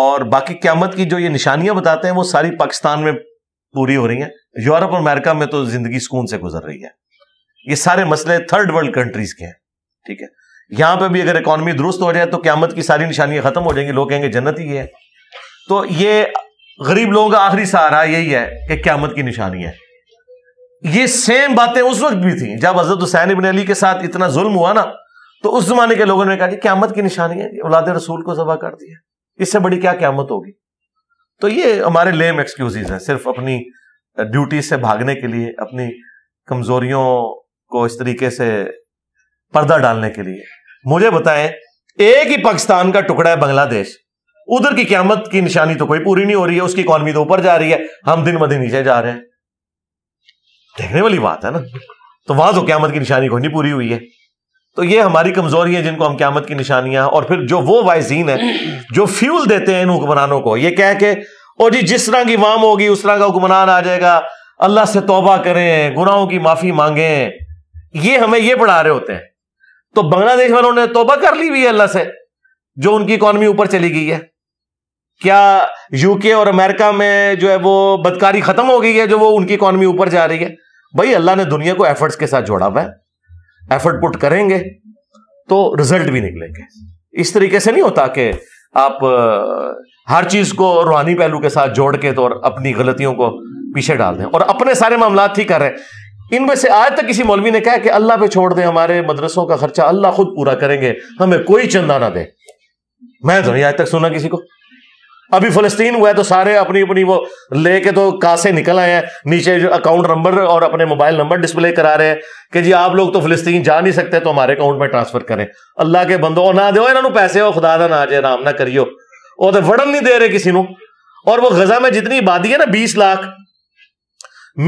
और बाकी क्यामत की जो ये निशानियां बताते हैं वो सारी पाकिस्तान में पूरी हो रही हैं यूरोप और अमेरिका में तो जिंदगी सुकून से गुजर रही है ये सारे मसले थर्ड वर्ल्ड कंट्रीज के हैं ठीक है यहां पे भी अगर इकोनॉमी दुरुस्त हो जाए तो क्यामत की सारी निशानियां खत्म हो जाएंगी लोग कहेंगे जन्नत ही है तो ये गरीब लोगों का आखिरी सहारा यही है कि क्यामत की निशानी है ये सेम बातें उस वक्त भी थी जब हजरत हुसैन इबिन अली के साथ इतना जुल्म हुआ ना तो उस जमाने के लोगों ने कहा कि क्यामत की निशानी है औलाद रसूल को जबा कर दिया इससे बड़ी क्या क्यामत होगी तो ये हमारे लेम एक्सक्यूज है सिर्फ अपनी ड्यूटी से भागने के लिए अपनी कमजोरियों को इस तरीके से पर्दा डालने के लिए मुझे बताएं एक ही पाकिस्तान का टुकड़ा है बांग्लादेश उधर की क्यामत की निशानी तो कोई पूरी नहीं हो रही है उसकी इकोनॉमी तो ऊपर जा रही है हम दिन ब दिन नीचे जा रहे हैं देखने वाली बात है ना तो वहां तो क्यामत की निशानी कोई नहीं पूरी हुई है तो ये हमारी कमजोरी है जिनको हम क्यामत की निशानियां और फिर जो वो वायजीन है जो फ्यूल देते हैं इन हुक्मरानों को ये कह के और जी जिस तरह की वाम होगी उस तरह का हुक्मरान आ जाएगा अल्लाह से तोबा करें गुनाहों की माफी मांगे ये हमें ये पढ़ा रहे होते हैं तो बांग्लादेश वालों ने तोबा कर ली हुई है अल्लाह से जो उनकी इकोनॉमी ऊपर चली गई है क्या यूके और अमेरिका में जो है वो बदकारी खत्म हो गई है जो वो उनकी इकोनॉमी ऊपर जा रही है भाई अल्लाह ने दुनिया को एफर्ट्स के साथ जोड़ा हुआ है एफर्ट पुट करेंगे तो रिजल्ट भी निकलेंगे इस तरीके से नहीं होता कि आप हर चीज को रूहानी पहलू के साथ जोड़ के तो और अपनी गलतियों को पीछे डाल दें और अपने सारे मामला ठीक कर रहे हैं इनमें से आज तक किसी मौलवी ने कहा कि अल्लाह पे छोड़ दें हमारे मदरसों का खर्चा अल्लाह खुद पूरा करेंगे हमें कोई चंदा ना दे मैं तो नहीं आज तक सुना किसी को अभी फलस्तीन हुआ है तो सारे अपनी अपनी वो लेके तो कासे निकल आए हैं नीचे जो अकाउंट नंबर और अपने मोबाइल नंबर डिस्प्ले करा रहे हैं कि जी आप लोग तो फलस्तीन जा नहीं सकते तो हमारे अकाउंट में ट्रांसफर करें अल्लाह के बंदो और ना दो इन्होंने पैसे हो खुदा ना आज आराम ना करियो और तो वड़न नहीं दे रहे किसी को और वो गजा में जितनी आबादी है ना बीस लाख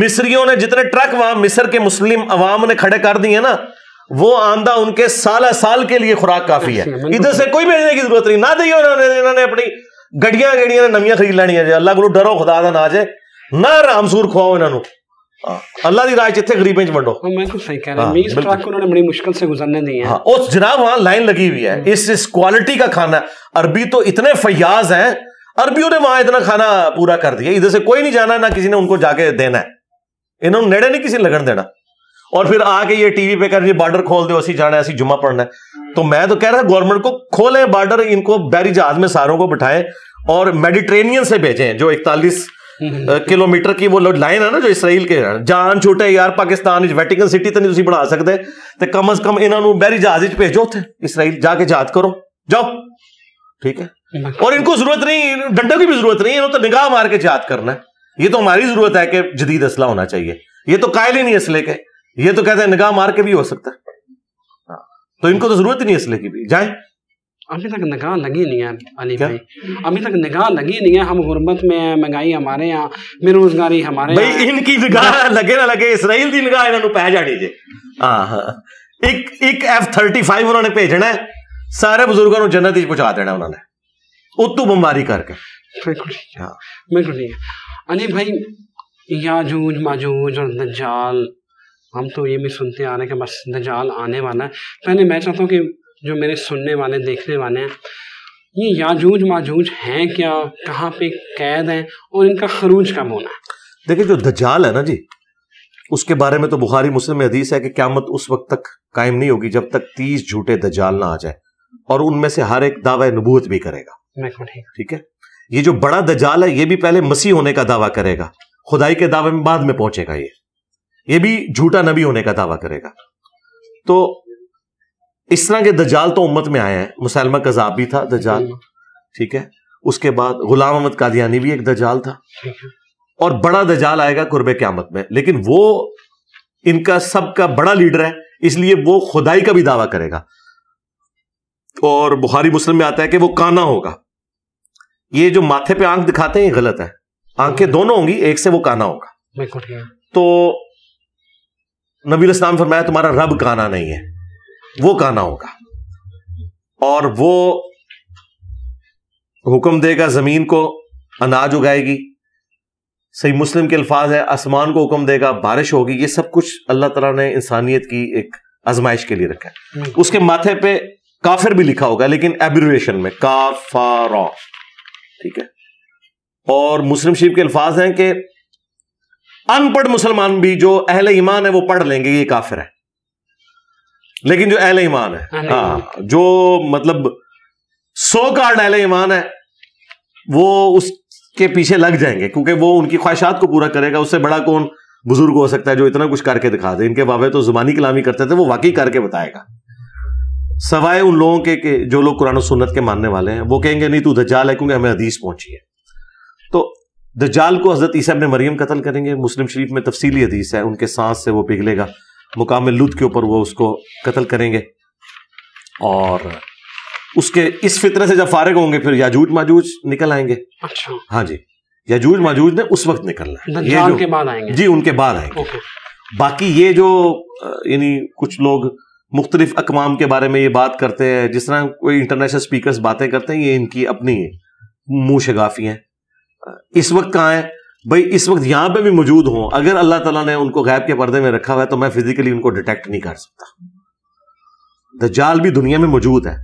मिस्रियों ने जितने ट्रक वहां मिस्र के मुस्लिम अवाम ने खड़े कर दिए ना वो आंदा उनके साल साल के लिए खुराक काफी है अच्छा, इधर से कोई भेजने की जरूरत नहीं ना दी इन्होंने अपनी ਗੱਡੀਆਂ ਜਿਹੜੀਆਂ ਨੇ ਨਵੀਆਂ ਖਰੀਦ ਲੈਣੀਆਂ ਜੇ ਅੱਲਾ ਕੋਲੋਂ ਡਰੋ ਖੁਦਾ ਦਾ ਨਾਜ ਹੈ ਨਾ ਰਾਮਸੂਰ ਖਵਾਓ ਇਹਨਾਂ ਨੂੰ अल्लाह की राय जिथे गरीबें च बंडो मैं तो सही कह रहा हूँ हाँ, मीट ट्रक उन्होंने बड़ी मुश्किल से गुजरने दी है हाँ, उस जनाब वहां लाइन लगी हुई है इस इस क्वालिटी का खाना अरबी तो इतने फयाज हैं अरबियों ने वहां इतना खाना पूरा कर दिया इधर से कोई नहीं जाना ना किसी ने उनको जाके देना है इन्होंने नेड़े नहीं किसी लगन देना और फिर आके ये टीवी पे कर बॉर्डर खोल दो असी जाना है असी जुमा पढ़ना है तो मैं तो कह रहा गवर्नमेंट को खोले बॉर्डर इनको बैरी जहाज में सारों को बिठाए और मेडिट्रेनियन से भेजे जो इकतालीस हम्म। किलोमीटर की वो लाइन है ना जो इसराइल के जान छोटे यार पाकिस्तान वैटिकन सिटी तो नहीं बढ़ा सकते तो कम अज कम ਕਮ बैरी जहाज भेजो उ इसराइल जाके याद करो जाओ ठीक है हम्म। और इनको जरूरत नहीं डंडों की भी जरूरत नहीं इन्होंने तो निगाह मार के याद करना है ये तो हमारी जरूरत है कि जदीद असला होना चाहिए ये तो कायल ही नहीं असले के یہ تو ये तो कहते हैं निगाह मार के भी हो सकता है तो इनको तो जरूरत ही नहीं इसलिए की भी जाए अभी तक निगाह लगी नहीं है अली क्या? भाई अभी तक निगाह लगी नहीं है हम गुर्बत ہمارے है महंगाई हमारे यहाँ बेरोजगारी हमारे भाई इनकी निगाह लगे ना लगे इसराइल ਦੀ ਨਿਗਾਹ ਇਹਨਾਂ ਨੂੰ ਪੈ ਜਾਣੀ ਜੇ ਹਾਂ ਇੱਕ ਇੱਕ F35 ਉਹਨਾਂ ਨੇ ਭੇਜਣਾ ਹੈ ਸਾਰੇ ਬਜ਼ੁਰਗਾਂ ਨੂੰ ਜੰਨਤ ਵਿੱਚ ਪਹੁੰਚਾ ਦੇਣਾ ਉਹਨਾਂ ਨੇ ਉਤੋਂ ਬੰਬਾਰੀ ਕਰਕੇ ਬਿਲਕੁਲ بالکل ਬਿਲकुल ठीक है अली भाई याजूज माजूज और दज्जाल हम तो ये भी सुनते आ रहे हैं कि दजाल आने वाला है पहले मैं चाहता हूँ कि जो मेरे सुनने वाले देखने वाले हैं ये याजूज माजूज हैं क्या कहाँ पे कैद हैं और इनका खरूज कब होना है देखिए जो दजाल है ना जी उसके बारे में तो बुखारी मुस्लिम हदीस है कि क्यामत उस वक्त तक कायम नहीं होगी जब तक तीस झूठे दजाल ना आ जाए और उनमें से हर एक दावा नबूत भी करेगा ठीक है ये जो बड़ा दजाल है ये भी पहले मसीह होने का दावा करेगा खुदाई के दावे में बाद में पहुंचेगा ये ये भी झूठा नबी होने का दावा करेगा तो इस तरह के दजाल तो उम्मत में आए हैं मुसलमा कजाब भी था दजाल ठीक है उसके बाद गुलाम अहमद कादियानी भी एक दजाल था और बड़ा दजाल आएगा कुर्ब क्यामत में लेकिन वो इनका सबका बड़ा लीडर है इसलिए वो खुदाई का भी दावा करेगा और बुखारी मुस्लिम में आता है कि वो काना होगा ये जो माथे पे आंख दिखाते हैं ये गलत है आंखें दोनों होंगी एक से वो काना होगा तो नबी इस्लाम फरमाया तुम्हारा रब काना नहीं है वो काना होगा और वो हुक्म देगा जमीन को अनाज उगाएगी सही मुस्लिम के अल्फाज है आसमान को हुक्म देगा बारिश होगी ये सब कुछ अल्लाह तला ने इंसानियत की एक आजमाइश के लिए रखा है हम्म। उसके माथे पे काफिर भी लिखा होगा लेकिन एब्रेशन में काफारॉ ठीक है और मुस्लिम शरीफ के अल्फाज हैं कि अनपढ़ मुसलमान भी जो अहले ईमान है वो पढ़ लेंगे ये काफिर है लेकिन जो अहले ईमान है हाँ जो मतलब सौ कार्ड अहले ईमान है वो उसके पीछे लग जाएंगे क्योंकि वो उनकी ख्वाहिशात को पूरा करेगा उससे बड़ा कौन बुजुर्ग हो सकता है जो इतना कुछ करके दिखा दे इनके बाबे तो जुबानी कलामी करते थे वो वाकई करके बताएगा सवाए उन लोगों के, के जो लोग कुरान सुन्नत के मानने वाले हैं वो कहेंगे नहीं तू दज्जाल है क्योंकि हमें हदीस पहुंची है दजाल को हजरत ईसा ने मरियम कत्ल करेंगे मुस्लिम शरीफ में तफसीली हदीस है उनके सांस से वो पिघलेगा मुकाम लुत के ऊपर वो उसको कत्ल करेंगे और उसके इस फितरे से जब फारग होंगे फिर याजूज माजूज निकल आएंगे अच्छा हाँ जी याजूज माजूज ने उस वक्त निकलना है ये जो, के बाद आएंगे जी उनके बाद आएंगे बाकी ये जो यानी कुछ लोग मुख्तलिफ अकमाम के बारे में ये बात करते हैं जिस तरह कोई इंटरनेशनल स्पीकर बातें करते हैं ये इनकी अपनी मुंह शगाफी हैं इस वक्त कहाँ है भाई इस वक्त यहाँ पे भी मौजूद हों अगर अल्लाह तला ने उनको गैब के पर्दे में रखा हुआ है तो मैं फिजिकली उनको डिटेक्ट नहीं कर सकता जाल भी दुनिया में मौजूद है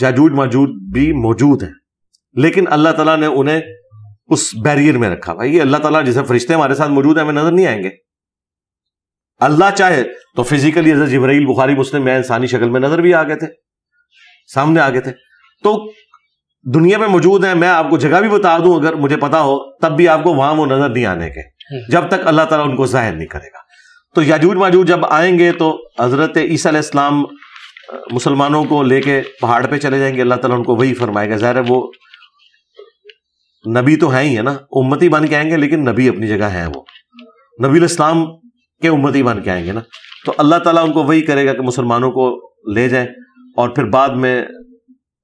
जाजूज मौजूद भी मौजूद है लेकिन अल्लाह तला ने उन्हें उस बैरियर में रखा भाई ये अल्लाह तला जैसे फरिश्ते हमारे साथ मौजूद है हमें नजर नहीं आएंगे अल्लाह चाहे तो फिजिकली जबरील बुखारी मुस्लिम में इंसानी शक्ल में नजर भी आ गए थे सामने आ गए थे तो दुनिया में मौजूद हैं मैं आपको जगह भी बता दूं अगर मुझे पता हो तब भी आपको वहां वो नजर नहीं आने के हम्म। जब तक अल्लाह ताला उनको जाहिर नहीं करेगा तो याजूज माजूज जब आएंगे तो हजरत ईसा इस्लाम मुसलमानों को लेके पहाड़ पे चले जाएंगे अल्लाह ताला उनको वही फरमाएगा ज़ाहिर है वो नबी तो है ही है ना उम्मती बन के आएंगे लेकिन नबी अपनी जगह है वो नबी इस्लाम के उम्मती बन के आएंगे ना तो अल्लाह तला उनको वही करेगा कि मुसलमानों को ले जाए और फिर बाद में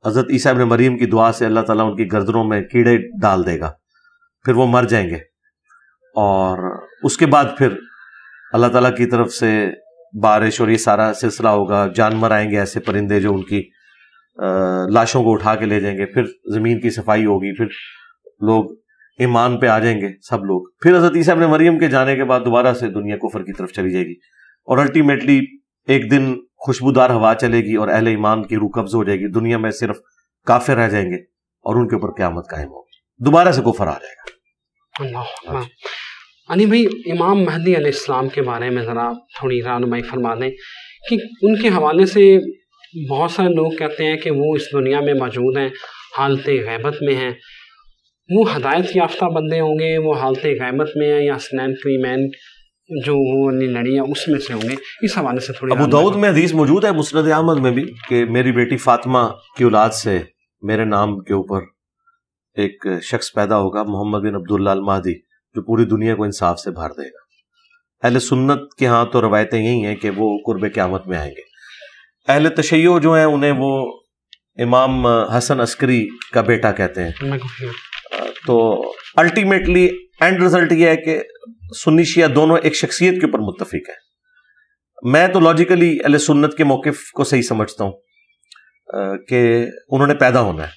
हज़रत ईसा ने मरीम की दुआ से अल्लाह ताला उनकी गर्दनों में कीड़े डाल देगा फिर वो मर जाएंगे और उसके बाद फिर अल्लाह ताला की तरफ से बारिश और ये सारा सिलसिला होगा जानवर आएंगे ऐसे परिंदे जो उनकी लाशों को उठा के ले जाएंगे फिर ज़मीन की सफाई होगी फिर लोग ईमान पे आ जाएंगे सब लोग फिर हजरत ईसा ने मरीम के जाने के बाद दोबारा से दुनिया कुफर की तरफ चली जाएगी और अल्टीमेटली एक दिन खुशबूदार हवा चलेगी और अहले ईमान की रू कब्ज हो जाएगी दुनिया में सिर्फ काफिर रह जाएंगे और उनके ऊपर क्यामत कायम होगी दोबारा से कुफर आ जाएगा हाँ हाँ। अली भाई इमाम महदी अलैहिस्सलाम के बारे में ज़रा थोड़ी रानुमाई फरमा दें कि उनके हवाले से बहुत सारे लोग कहते हैं कि वो इस दुनिया में मौजूद हैं हालत गैबत में हैं वो हदायत याफ्ता बंदे होंगे वो हालत गैबत में हैं या स्नैन मैन जो वो निलड़ियाँ उसमें से होंगे इस हवाले से थोड़ी अबू दाऊद में हदीस मौजूद है मुसरत अहमद में भी कि मेरी बेटी फातिमा की औलाद से मेरे नाम के ऊपर एक शख्स पैदा होगा मोहम्मद बिन अब्दुल्ला महदी जो पूरी दुनिया को इंसाफ से भर देगा अहल सुन्नत के यहाँ तो रवायतें यही हैं कि वो कुर्ब क्यामत में आएंगे अहल तशैय जो हैं उन्हें वो इमाम हसन अस्करी का बेटा कहते हैं तो अल्टीमेटली एंड रिजल्ट ये है कि सुन्नी शिया दोनों एक शख्सियत के ऊपर मुतफिक है मैं तो लॉजिकली अल सुन्नत के मौक़ को सही समझता हूँ कि उन्होंने पैदा होना है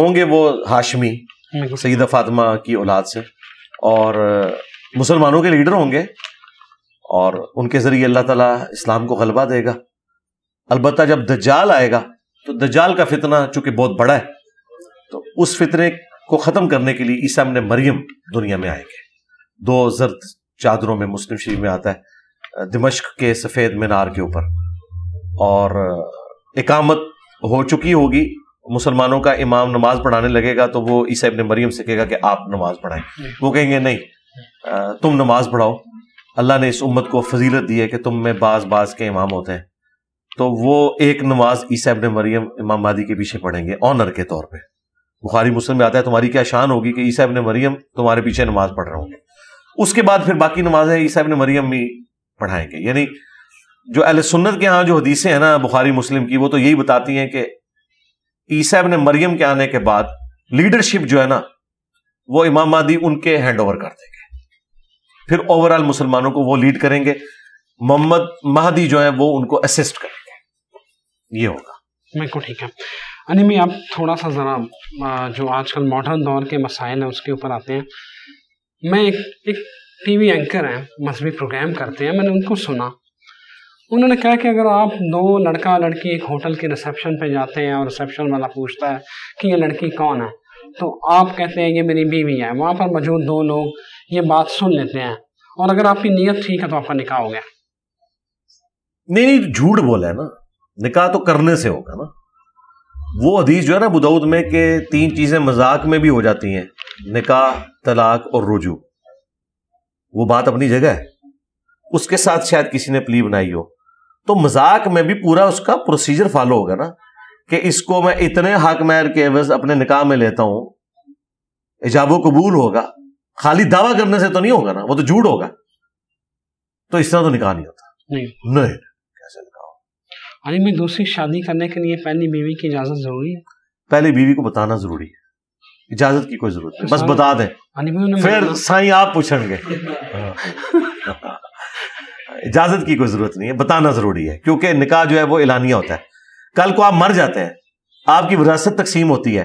होंगे वो हाशमी हम्म। सईद फातमा की औलाद से और मुसलमानों के लीडर होंगे और उनके ज़रिए अल्लाह ताला इस्लाम को गलबा देगा अलबत् जब दज्जाल आएगा तो दज्जाल का फितना चूंकि बहुत बड़ा है तो उस फितने को ख़त्म करने के लिए ईसा ने मरियम दुनिया में आएंगे दो जर्द चादरों में मुस्लिम शरीफ में आता है दिमश्क के सफ़ेद मीनार के ऊपर और इकामत हो चुकी होगी मुसलमानों का इमाम नमाज पढ़ाने लगेगा तो वो ईसा इबन मरियम से कहेगा कि आप नमाज पढ़ाएं वो कहेंगे नहीं तुम नमाज पढ़ाओ अल्लाह ने इस उम्मत को फजीलत दी है कि तुम में बाज बाज के इमाम होते हैं तो वो एक नमाज ईसा इबन मरियम इमाम मादी के पीछे पढ़ेंगे ऑनर के तौर पर बुखारी मुस्लिम में आता है तुम्हारी क्या शान होगी कि ईसा इबन मरियम तुम्हारे पीछे नमाज पढ़ रहे होंगे उसके बाद फिर बाकी नमाजें ईसा इबन मरियम भी पढ़ाएंगे यानी जो अल सुन्नत के यहाँ जो हदीसें हैं ना बुखारी मुस्लिम की वो तो यही बताती हैं कि ईसा इबन मरियम के आने के बाद लीडरशिप जो है ना वो इमाम मादी उनके हैंड ओवर कर देंगे फिर ओवरऑल मुसलमानों को वो लीड करेंगे मोहम्मद महदी जो है वो उनको असिस्ट करेंगे ये होगा बिल्कुल ठीक है अनिमी आप थोड़ा सा ज़रा जो आजकल मॉडर्न दौर के मसाइल हैं उसके ऊपर आते हैं मैं एक एक टीवी एंकर हैं मजहबी प्रोग्राम करते हैं मैंने उनको सुना उन्होंने कहा कि अगर आप दो लड़का लड़की एक होटल के रिसेप्शन पे जाते हैं और रिसेप्शन वाला पूछता है कि ये लड़की कौन है तो आप कहते हैं ये मेरी बीवी है वहाँ पर मौजूद दो लोग ये बात सुन लेते हैं और अगर आपकी नीयत ठीक है तो आपका निकाह हो गया नहीं नहीं झूठ बोला है ना निकाह तो करने से होगा ना वो हदीस जो है ना बुदौद में के तीन चीजें मजाक में भी हो जाती हैं निकाह तलाक और रुजू वो बात अपनी जगह है उसके साथ शायद किसी ने प्ली बनाई हो तो मजाक में भी पूरा उसका प्रोसीजर फॉलो होगा ना कि इसको मैं इतने हक मैर के एवज अपने निकाह में लेता हूं ऐजाबो कबूल होगा खाली दावा करने से तो नहीं होगा ना वो तो झूठ होगा तो इस तरह तो निकाह नहीं होता नहीं नहीं कैसे निकाह दूसरी शादी करने के लिए पहली बीवी की इजाजत जरूरी है पहली बीवी को बताना जरूरी है इजाजत की कोई जरूरत नहीं बस बता दें फिर साई आप पूछेंगे इजाजत की कोई जरूरत नहीं है बताना जरूरी है क्योंकि निकाह जो है वो एलानिया होता है कल को आप मर जाते हैं आपकी विरासत तकसीम होती है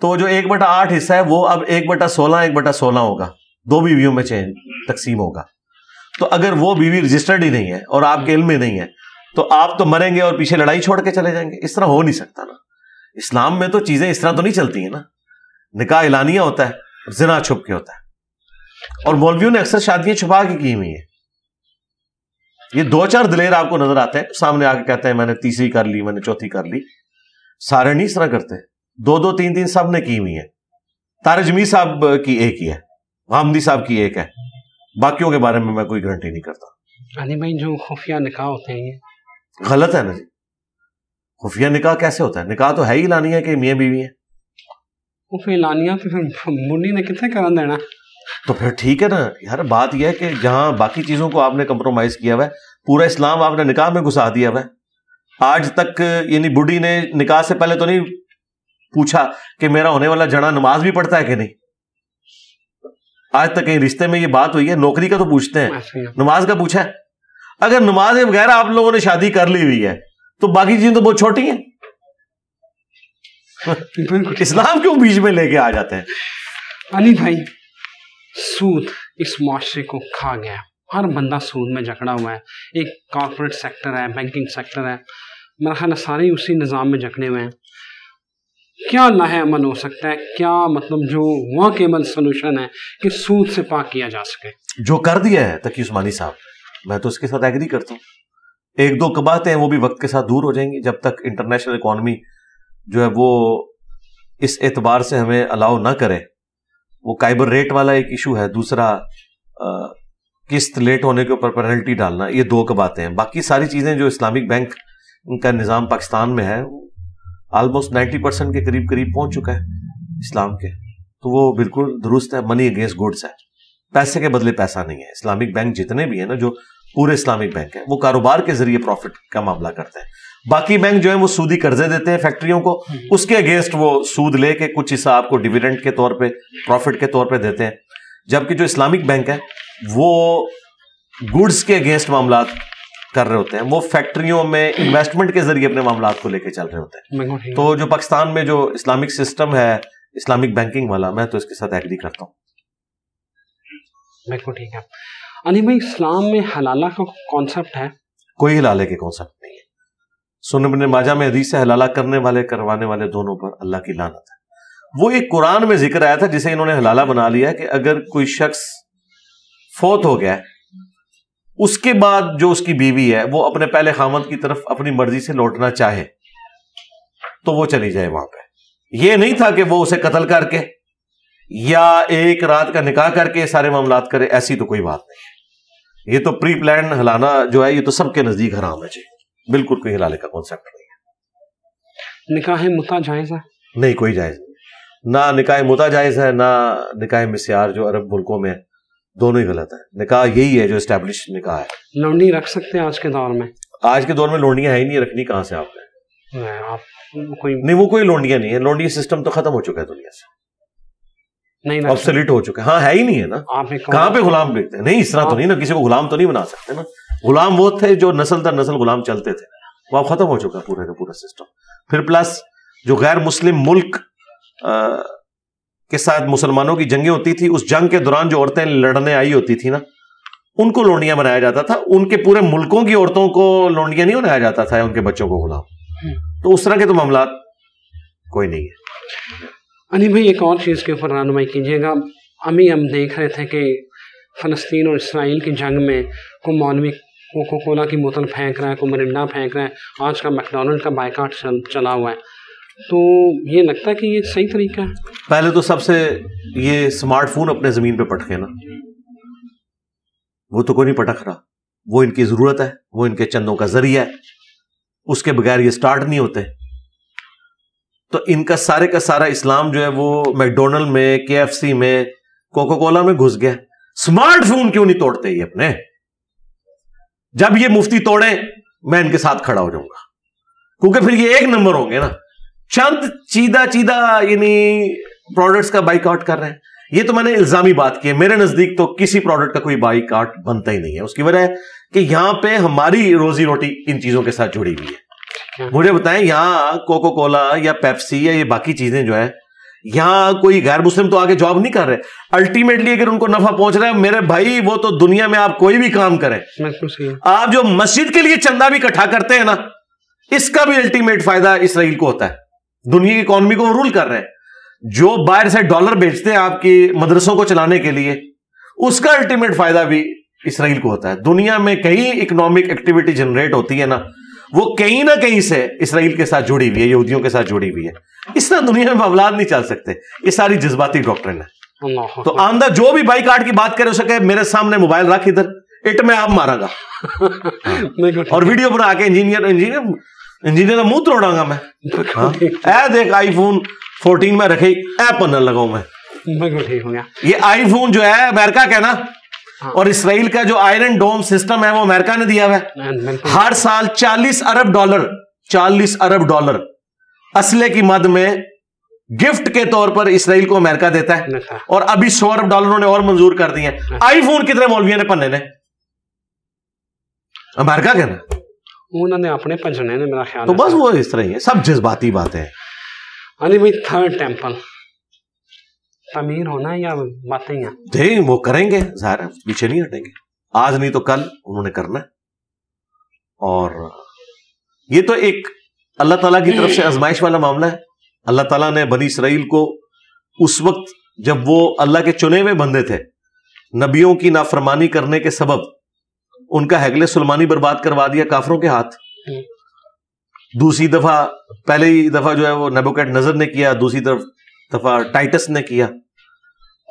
तो जो एक बटा आठ हिस्सा है वो अब एक बटा सोलह एक बटा सोलह होगा दो बीवियों में चेंज तकसीम होगा तो अगर वो बीवी रजिस्टर्ड ही नहीं है और आपके इल में नहीं है तो आप तो मरेंगे और पीछे लड़ाई छोड़ के चले जाएंगे इस तरह हो नहीं सकता ना इस्लाम में तो चीजें इस तरह तो नहीं चलती है ना निकाह एलानिया होता है और जिना छुप के होता है और मौलवियों ने अक्सर शादियां छुपा के की हुई है ये दो चार दिलेर आपको नजर आते हैं सामने आके कहते हैं मैंने तीसरी कर ली मैंने चौथी कर ली सारे नहीं इस तरह करते दो दो तीन तीन सब ने की हुई है जमी साहब की एक ही है हामदी साहब की एक है बाकियों के बारे में मैं कोई गारंटी नहीं करता जो खुफिया निकाह होते हैं गलत है ना जी खुफिया निकाह कैसे होता है निकाह तो है ही लानी है कि मियाँ बीवी है वो फिर लानिया फिर मुन्नी ने कितने ਕਰਨ देना तो फिर ठीक है ना यार बात यह है कि जहां बाकी चीजों को आपने कंप्रोमाइज किया हुआ है पूरा इस्लाम आपने निकाह में घुसा दिया हुआ है आज तक यानी बुढ़ी ने निकाह से पहले तो नहीं पूछा कि मेरा होने वाला जना नमाज भी पढ़ता है कि नहीं आज तक कहीं रिश्ते में ये बात हुई है नौकरी का तो पूछते हैं अच्छा, नमाज का पूछा है अगर नमाज के बगैर आप लोगों ने शादी कर ली हुई है तो बाकी चीजें तो बहुत छोटी हैं बिल्कुल इस्लाम क्यों बीच में लेके आ जाते हैं अली भाई सूद इस माशरे को खा गया हर बंदा सूद में जकड़ा हुआ है एक कॉरपोरेट सेक्टर है बैंकिंग सेक्टर है मेरा ख्याल सारे उसी निज़ाम में जकड़े हुए हैं क्या लाहे अमल हो सकता है क्या मतलब जो वहाँ के अमल सोल्यूशन है कि सूद से पाक किया जा सके जो कर दिया है तकी उस्मानी साहब मैं तो उसके साथ एग्री करता हूँ एक दो कबातें हैं वो भी वक्त के साथ दूर हो जाएंगी जब तक इंटरनेशनल इकोनॉमी जो है वो इस एतबार से हमें अलाउ ना करें वो काइबर रेट वाला एक इशू है दूसरा किस्त लेट होने के ऊपर पेनल्टी डालना ये दो कबातें हैं बाकी सारी चीज़ें जो इस्लामिक बैंक का निज़ाम पाकिस्तान में है ऑलमोस्ट नाइन्टी परसेंट के करीब करीब पहुंच चुका है इस्लाम के तो वो बिल्कुल दुरुस्त है मनी अगेंस्ट गुड्स है पैसे के बदले पैसा नहीं है इस्लामिक बैंक जितने भी है ना जो पूरे इस्लामिक बैंक है वो कारोबार के जरिए प्रॉफिट का मामला करते हैं बाकी बैंक जो है वो सूदी कर्जे देते हैं फैक्ट्रियों को हम्म। उसके अगेंस्ट वो सूद लेके कुछ हिस्सा आपको डिविडेंट के तौर पे प्रॉफिट के तौर पे देते हैं जबकि जो इस्लामिक बैंक है वो गुड्स के अगेंस्ट मामला कर रहे होते हैं वो फैक्ट्रियों में इन्वेस्टमेंट के जरिए अपने मामला को लेके चल रहे होते हैं तो जो पाकिस्तान में जो इस्लामिक सिस्टम है इस्लामिक बैंकिंग वाला मैं तो इसके साथ एग्री करता हूँ बिल्कुल ठीक है अली भाई इस्लाम में हलाला का कॉन्सेप्ट है कोई हलाले के कॉन्सेप्ट नहीं है सुन माजा में हदीस से हलाला करने वाले करवाने वाले दोनों पर अल्लाह की लानत है वो एक कुरान में जिक्र आया था जिसे इन्होंने हलाला बना लिया है कि अगर कोई शख्स फोत हो गया उसके बाद जो उसकी बीवी है वो अपने पहले खामद की तरफ अपनी मर्जी से लौटना चाहे तो वो चली जाए वहां पे ये नहीं था कि वो उसे कत्ल करके या एक रात का निकाह करके सारे मामला करे ऐसी तो कोई बात नहीं है ये तो प्री प्लान हिलाना जो है ये तो सबके नजदीक हराम है जी बिल्कुल कोई हिलाने का कॉन्सेप्ट नहीं है निकाह मुता जायज है नहीं कोई जायज नहीं ना निकाह मुता जायज है ना निकाह मिसियार जो अरब मुल्कों में दोनों ही गलत है निकाह यही है जो स्टैब्लिश निकाह है लोडनी रख सकते हैं आज के दौर में आज के दौर में लोंडिया है ही नहीं रखनी कहाँ से आपने आप कोई नहीं वो कोई लोडनियां नहीं है लोडनी सिस्टम तो खत्म हो चुका है दुनिया से नहीं हो चुके हाँ है ही नहीं है ना कहाँ पे गुलाम बेचते हैं नहीं इस तरह तो नहीं ना किसी को गुलाम तो नहीं बना सकते ना गुलाम वो थे जो नस्ल दर नस्ल गुलाम चलते थे वो अब खत्म हो चुका है पूरे का पूरा सिस्टम फिर प्लस जो गैर मुस्लिम मुल्क आ, के साथ मुसलमानों की जंगें होती थी उस जंग के दौरान जो औरतें लड़ने आई होती थी ना उनको लोंडियां बनाया जाता था उनके पूरे मुल्कों की औरतों को लोंडियां नहीं बनाया जाता था उनके बच्चों को गुलाम हम्म। तो उस तरह के तो मामला कोई नहीं है अनिल भाई एक और चीज़ के ऊपर रनमाई कीजिएगा अभी हम देख रहे थे कि फ़लस्तीन और इसराइल की जंग में को मौलवी कोको कोला की बोतल फेंक रहा है को मरिंडा फेंक रहा है आज का मैकडोनल्ड का बाइकाट चल, चला हुआ है तो ये लगता है कि ये सही तरीका है पहले तो सबसे ये स्मार्टफोन अपने ज़मीन पर पटके ना वो तो कोई नहीं पटक रहा वो इनकी ज़रूरत है वो इनके चंदों का ज़रिया है उसके बगैर ये स्टार्ट नहीं होते तो इनका सारे का सारा इस्लाम जो है वो मैकडोनल्ड में के में कोको कोला में घुस गया स्मार्टफोन क्यों नहीं तोड़ते ये अपने जब ये मुफ्ती तोड़े मैं इनके साथ खड़ा हो जाऊंगा क्योंकि फिर ये एक नंबर होंगे ना चंद चीदा चीदा यानी प्रोडक्ट्स का बाइकआउट कर रहे हैं ये तो मैंने इल्जामी बात की है मेरे नजदीक तो किसी प्रोडक्ट का कोई बाइकआउट बनता ही नहीं है उसकी वजह है कि यहां पे हमारी रोजी रोटी इन चीजों के साथ जुड़ी हुई है मुझे बताएं यहाँ कोको कोला या पेप्सी या ये बाकी चीजें जो है यहाँ कोई गैर मुस्लिम तो आगे जॉब नहीं कर रहे अल्टीमेटली अगर उनको नफा पहुंच रहा है मेरे भाई वो तो दुनिया में आप कोई भी काम करें आप जो मस्जिद के लिए चंदा भी इकट्ठा करते हैं ना इसका भी अल्टीमेट फायदा इसराइल को होता है दुनिया की इकोनॉमी को रूल कर रहे हैं जो बाहर से डॉलर बेचते हैं आपकी मदरसों को चलाने के लिए उसका अल्टीमेट फायदा भी इसराइल को होता है दुनिया में कहीं इकोनॉमिक एक्टिविटी जनरेट होती है ना वो कहीं ना कहीं से इसराइल के साथ जुड़ी हुई है यहूदियों के साथ जुड़ी हुई है इस तरह दुनिया में मामलात नहीं चल सकते ये सारी जज्बाती डॉक्ट्रिन है तो आंदा जो भी बाइक आर्ट की बात करे सके मेरे सामने मोबाइल रख इधर इट में आप मारागा और वीडियो बना के इंजीनियर इंजीनियर इंजीनियर का मुंह तोड़ांगा मैं हाँ? ऐ देख आईफोन 14 में रखे ऐ पन्ना लगाऊ मैं ठीक हो गया ये आईफोन जो है अमेरिका का है ना और इसराइल का जो आयरन डोम सिस्टम है वो अमेरिका ने दिया हुआ है हाँ, हर साल 40 अरब डॉलर 40 अरब डॉलर असले की मद में गिफ्ट के तौर पर इसराइल को अमेरिका देता है अच्छा। और अभी सौ अरब डॉलर उन्होंने और मंजूर कर दिए आईफोन हाँ। कितने मौलविया ने पन्ने ने अमेरिका के ना उन्होंने अपने पंचने ने मेरा ख्याल तो बस वो इस तरह ही है सब जज्बाती बातें हैं अली भाई थर्ड टेम्पल अमीर होना या बातें नहीं वो करेंगे जाहिर है पीछे नहीं हटेंगे आज नहीं तो कल उन्होंने करना है और ये तो एक अल्लाह ताला की तरफ से आजमाइश वाला मामला है अल्लाह ताला ने बनी इसराइल को उस वक्त जब वो अल्लाह के चुने हुए बंदे थे नबियों की नाफरमानी करने के सबब उनका हैगले सुलमानी बर्बाद करवा दिया काफरों के हाथ हम्म। दूसरी दफा पहले ही दफा जो है वो नबोकेट नजर ने किया दूसरी तरफ दफा टाइटस ने किया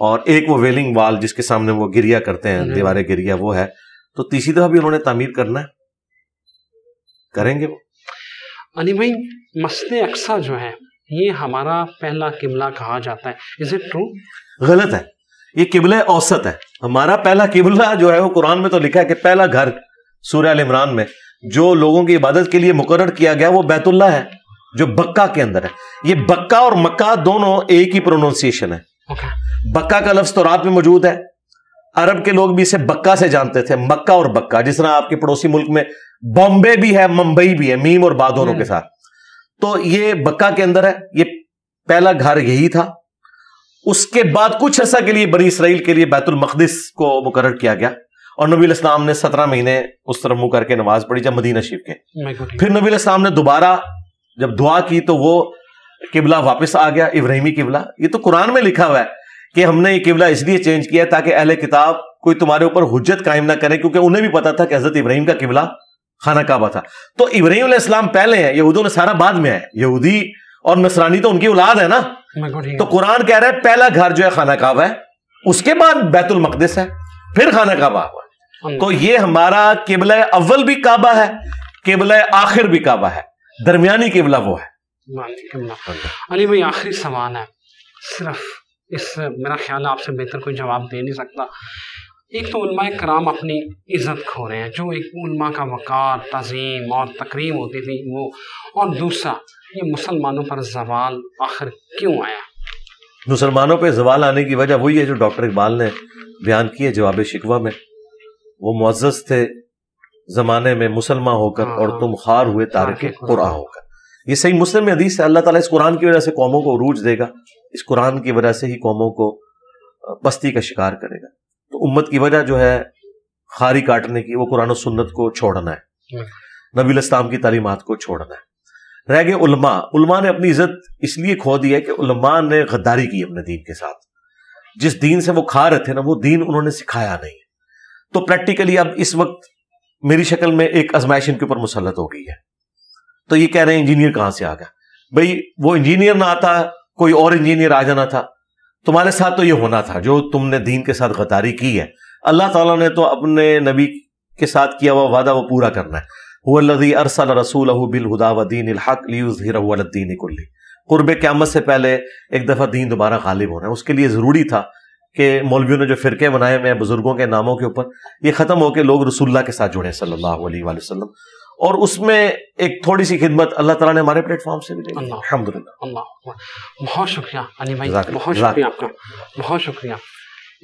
और एक वो वेलिंग वाल जिसके सामने वो गिरिया करते हैं हम्म। दीवारें गिरिया वो है तो तीसरी दफा भी उन्होंने तामीर करना है करेंगे वो अली भाई मसले अक्सा जो है ये हमारा पहला किबला कहा जाता है इज इट ट्रू गलत है ये किबला औसत है हमारा पहला किबला जो है वो कुरान में तो लिखा है कि पहला घर सूर्य इमरान में जो लोगों की इबादत के लिए मुकर किया गया वो बैतुल्ला है जो बक्का के अंदर है ये बक्का और मक्का दोनों एक ही प्रोनाउंसिएशन है okay. बक्का का लफ्ज तो रात में मौजूद है अरब के लोग भी इसे बक्का से जानते थे मक्का और बक्का जिस तरह आपके पड़ोसी मुल्क में बॉम्बे भी है मुंबई भी है मीम और बाद दोनों के हम्म। साथ तो ये बक्का के अंदर है ये पहला घर यही था उसके बाद कुछ ऐसा के लिए बड़ी इसराइल के लिए बैतुल मकदस को मुकर किया गया और नबी इस्लाम ने सत्रह महीने उस तरफ मुंह करके नमाज पढ़ी जब मदीना शरीफ के फिर नबी इस्लाम ने दोबारा जब दुआ की तो वो किबला वापस आ गया इब्राहिमी किबला ये तो कुरान में लिखा हुआ है कि हमने ये किबला इसलिए चेंज किया ताकि अहले किताब कोई तुम्हारे ऊपर हुज्जत कायम ना करे क्योंकि उन्हें भी पता था कि हजरत इब्राहिम का किबला खाना काबा था तो इब्राहिम इस्लाम पहले है यहूदों ने सारा बाद में है यहूदी और नसरानी तो उनकी औलाद है ना तो कुरान कह रहा है पहला घर जो है खाना काबा है उसके बाद बैतुल मकदस है फिर खाना काबा हुआ तो ये हमारा केबला अव्वल भी काबा है केबला आखिर भी काबा है दरमियानी केबला वो है अली भाई आखिरी सवाल है सिर्फ इस मेरा ख्याल आपसे बेहतर कोई जवाब दे नहीं सकता एक तो उलमा कराम अपनी इज़्ज़त खो रहे हैं जो एक उलमा का वक़ार तज़ीम और तकरीम होती थी वो और दूसरा ये मुसलमानों पर जवाल आखिर क्यों आया मुसलमानों पर जवाल आने की वजह वही है जो डॉक्टर इकबाल ने बयान किया जवाब शिकवा में वो मुआज़ थे जमाने में मुसलमान होकर और हाँ। तुम खार हुए के कुरान होकर ये सही मुस्लिम हदीस है अल्लाह ताला इस कुरान की वजह से कौमों को रूज देगा इस कुरान की वजह से ही कौमों को बस्ती का शिकार करेगा तो उम्मत की वजह जो है खारी काटने की वो कुरान सुन्नत को छोड़ना है हम्म। नबी इस्लाम की तालीमत को छोड़ना है रह गए उलमा उलमा ने अपनी इज्जत इसलिए खो दी है कि उलमा ने गद्दारी की अपने दीन के साथ जिस दीन से वो खा रहे थे ना वो दीन उन्होंने सिखाया नहीं तो प्रैक्टिकली अब इस वक्त मेरी शक्ल में एक आजमाइश इनके ऊपर मुसलत हो गई है तो ये कह रहे हैं इंजीनियर कहां से आ गया भाई वो इंजीनियर ना आता कोई और इंजीनियर आ जाना था तुम्हारे साथ तो ये होना था जो तुमने दीन के साथ गतारी की है अल्लाह ताला ने तो अपने नबी के साथ किया हुआ वादा वो पूरा करना है दीन रसूल बिल हुदा कुल्ली क़्यामत से पहले एक दफ़ा दीन दोबारा गालिब होना है उसके लिए ज़रूरी था कि मौलवियों ने जो फ़िरके बनाए हुए हैं बुज़ुर्गों के नामों के ऊपर ये ख़त्म होकर लोग रसुल्ला के साथ जुड़े सल्ला वसलम और उसमें एक थोड़ी सी खिदमत अल्लाह तला ने हमारे प्लेटफॉर्म से भी अल्लाह बहुत शुक्रिया अली भाई बहुत शुक्रिया आपका बहुत शुक्रिया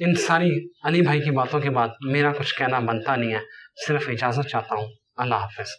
इन सारी अली भाई की बातों के बाद मेरा कुछ कहना बनता नहीं है सिर्फ इजाज़त चाहता हूँ अल्लाह हाफिज़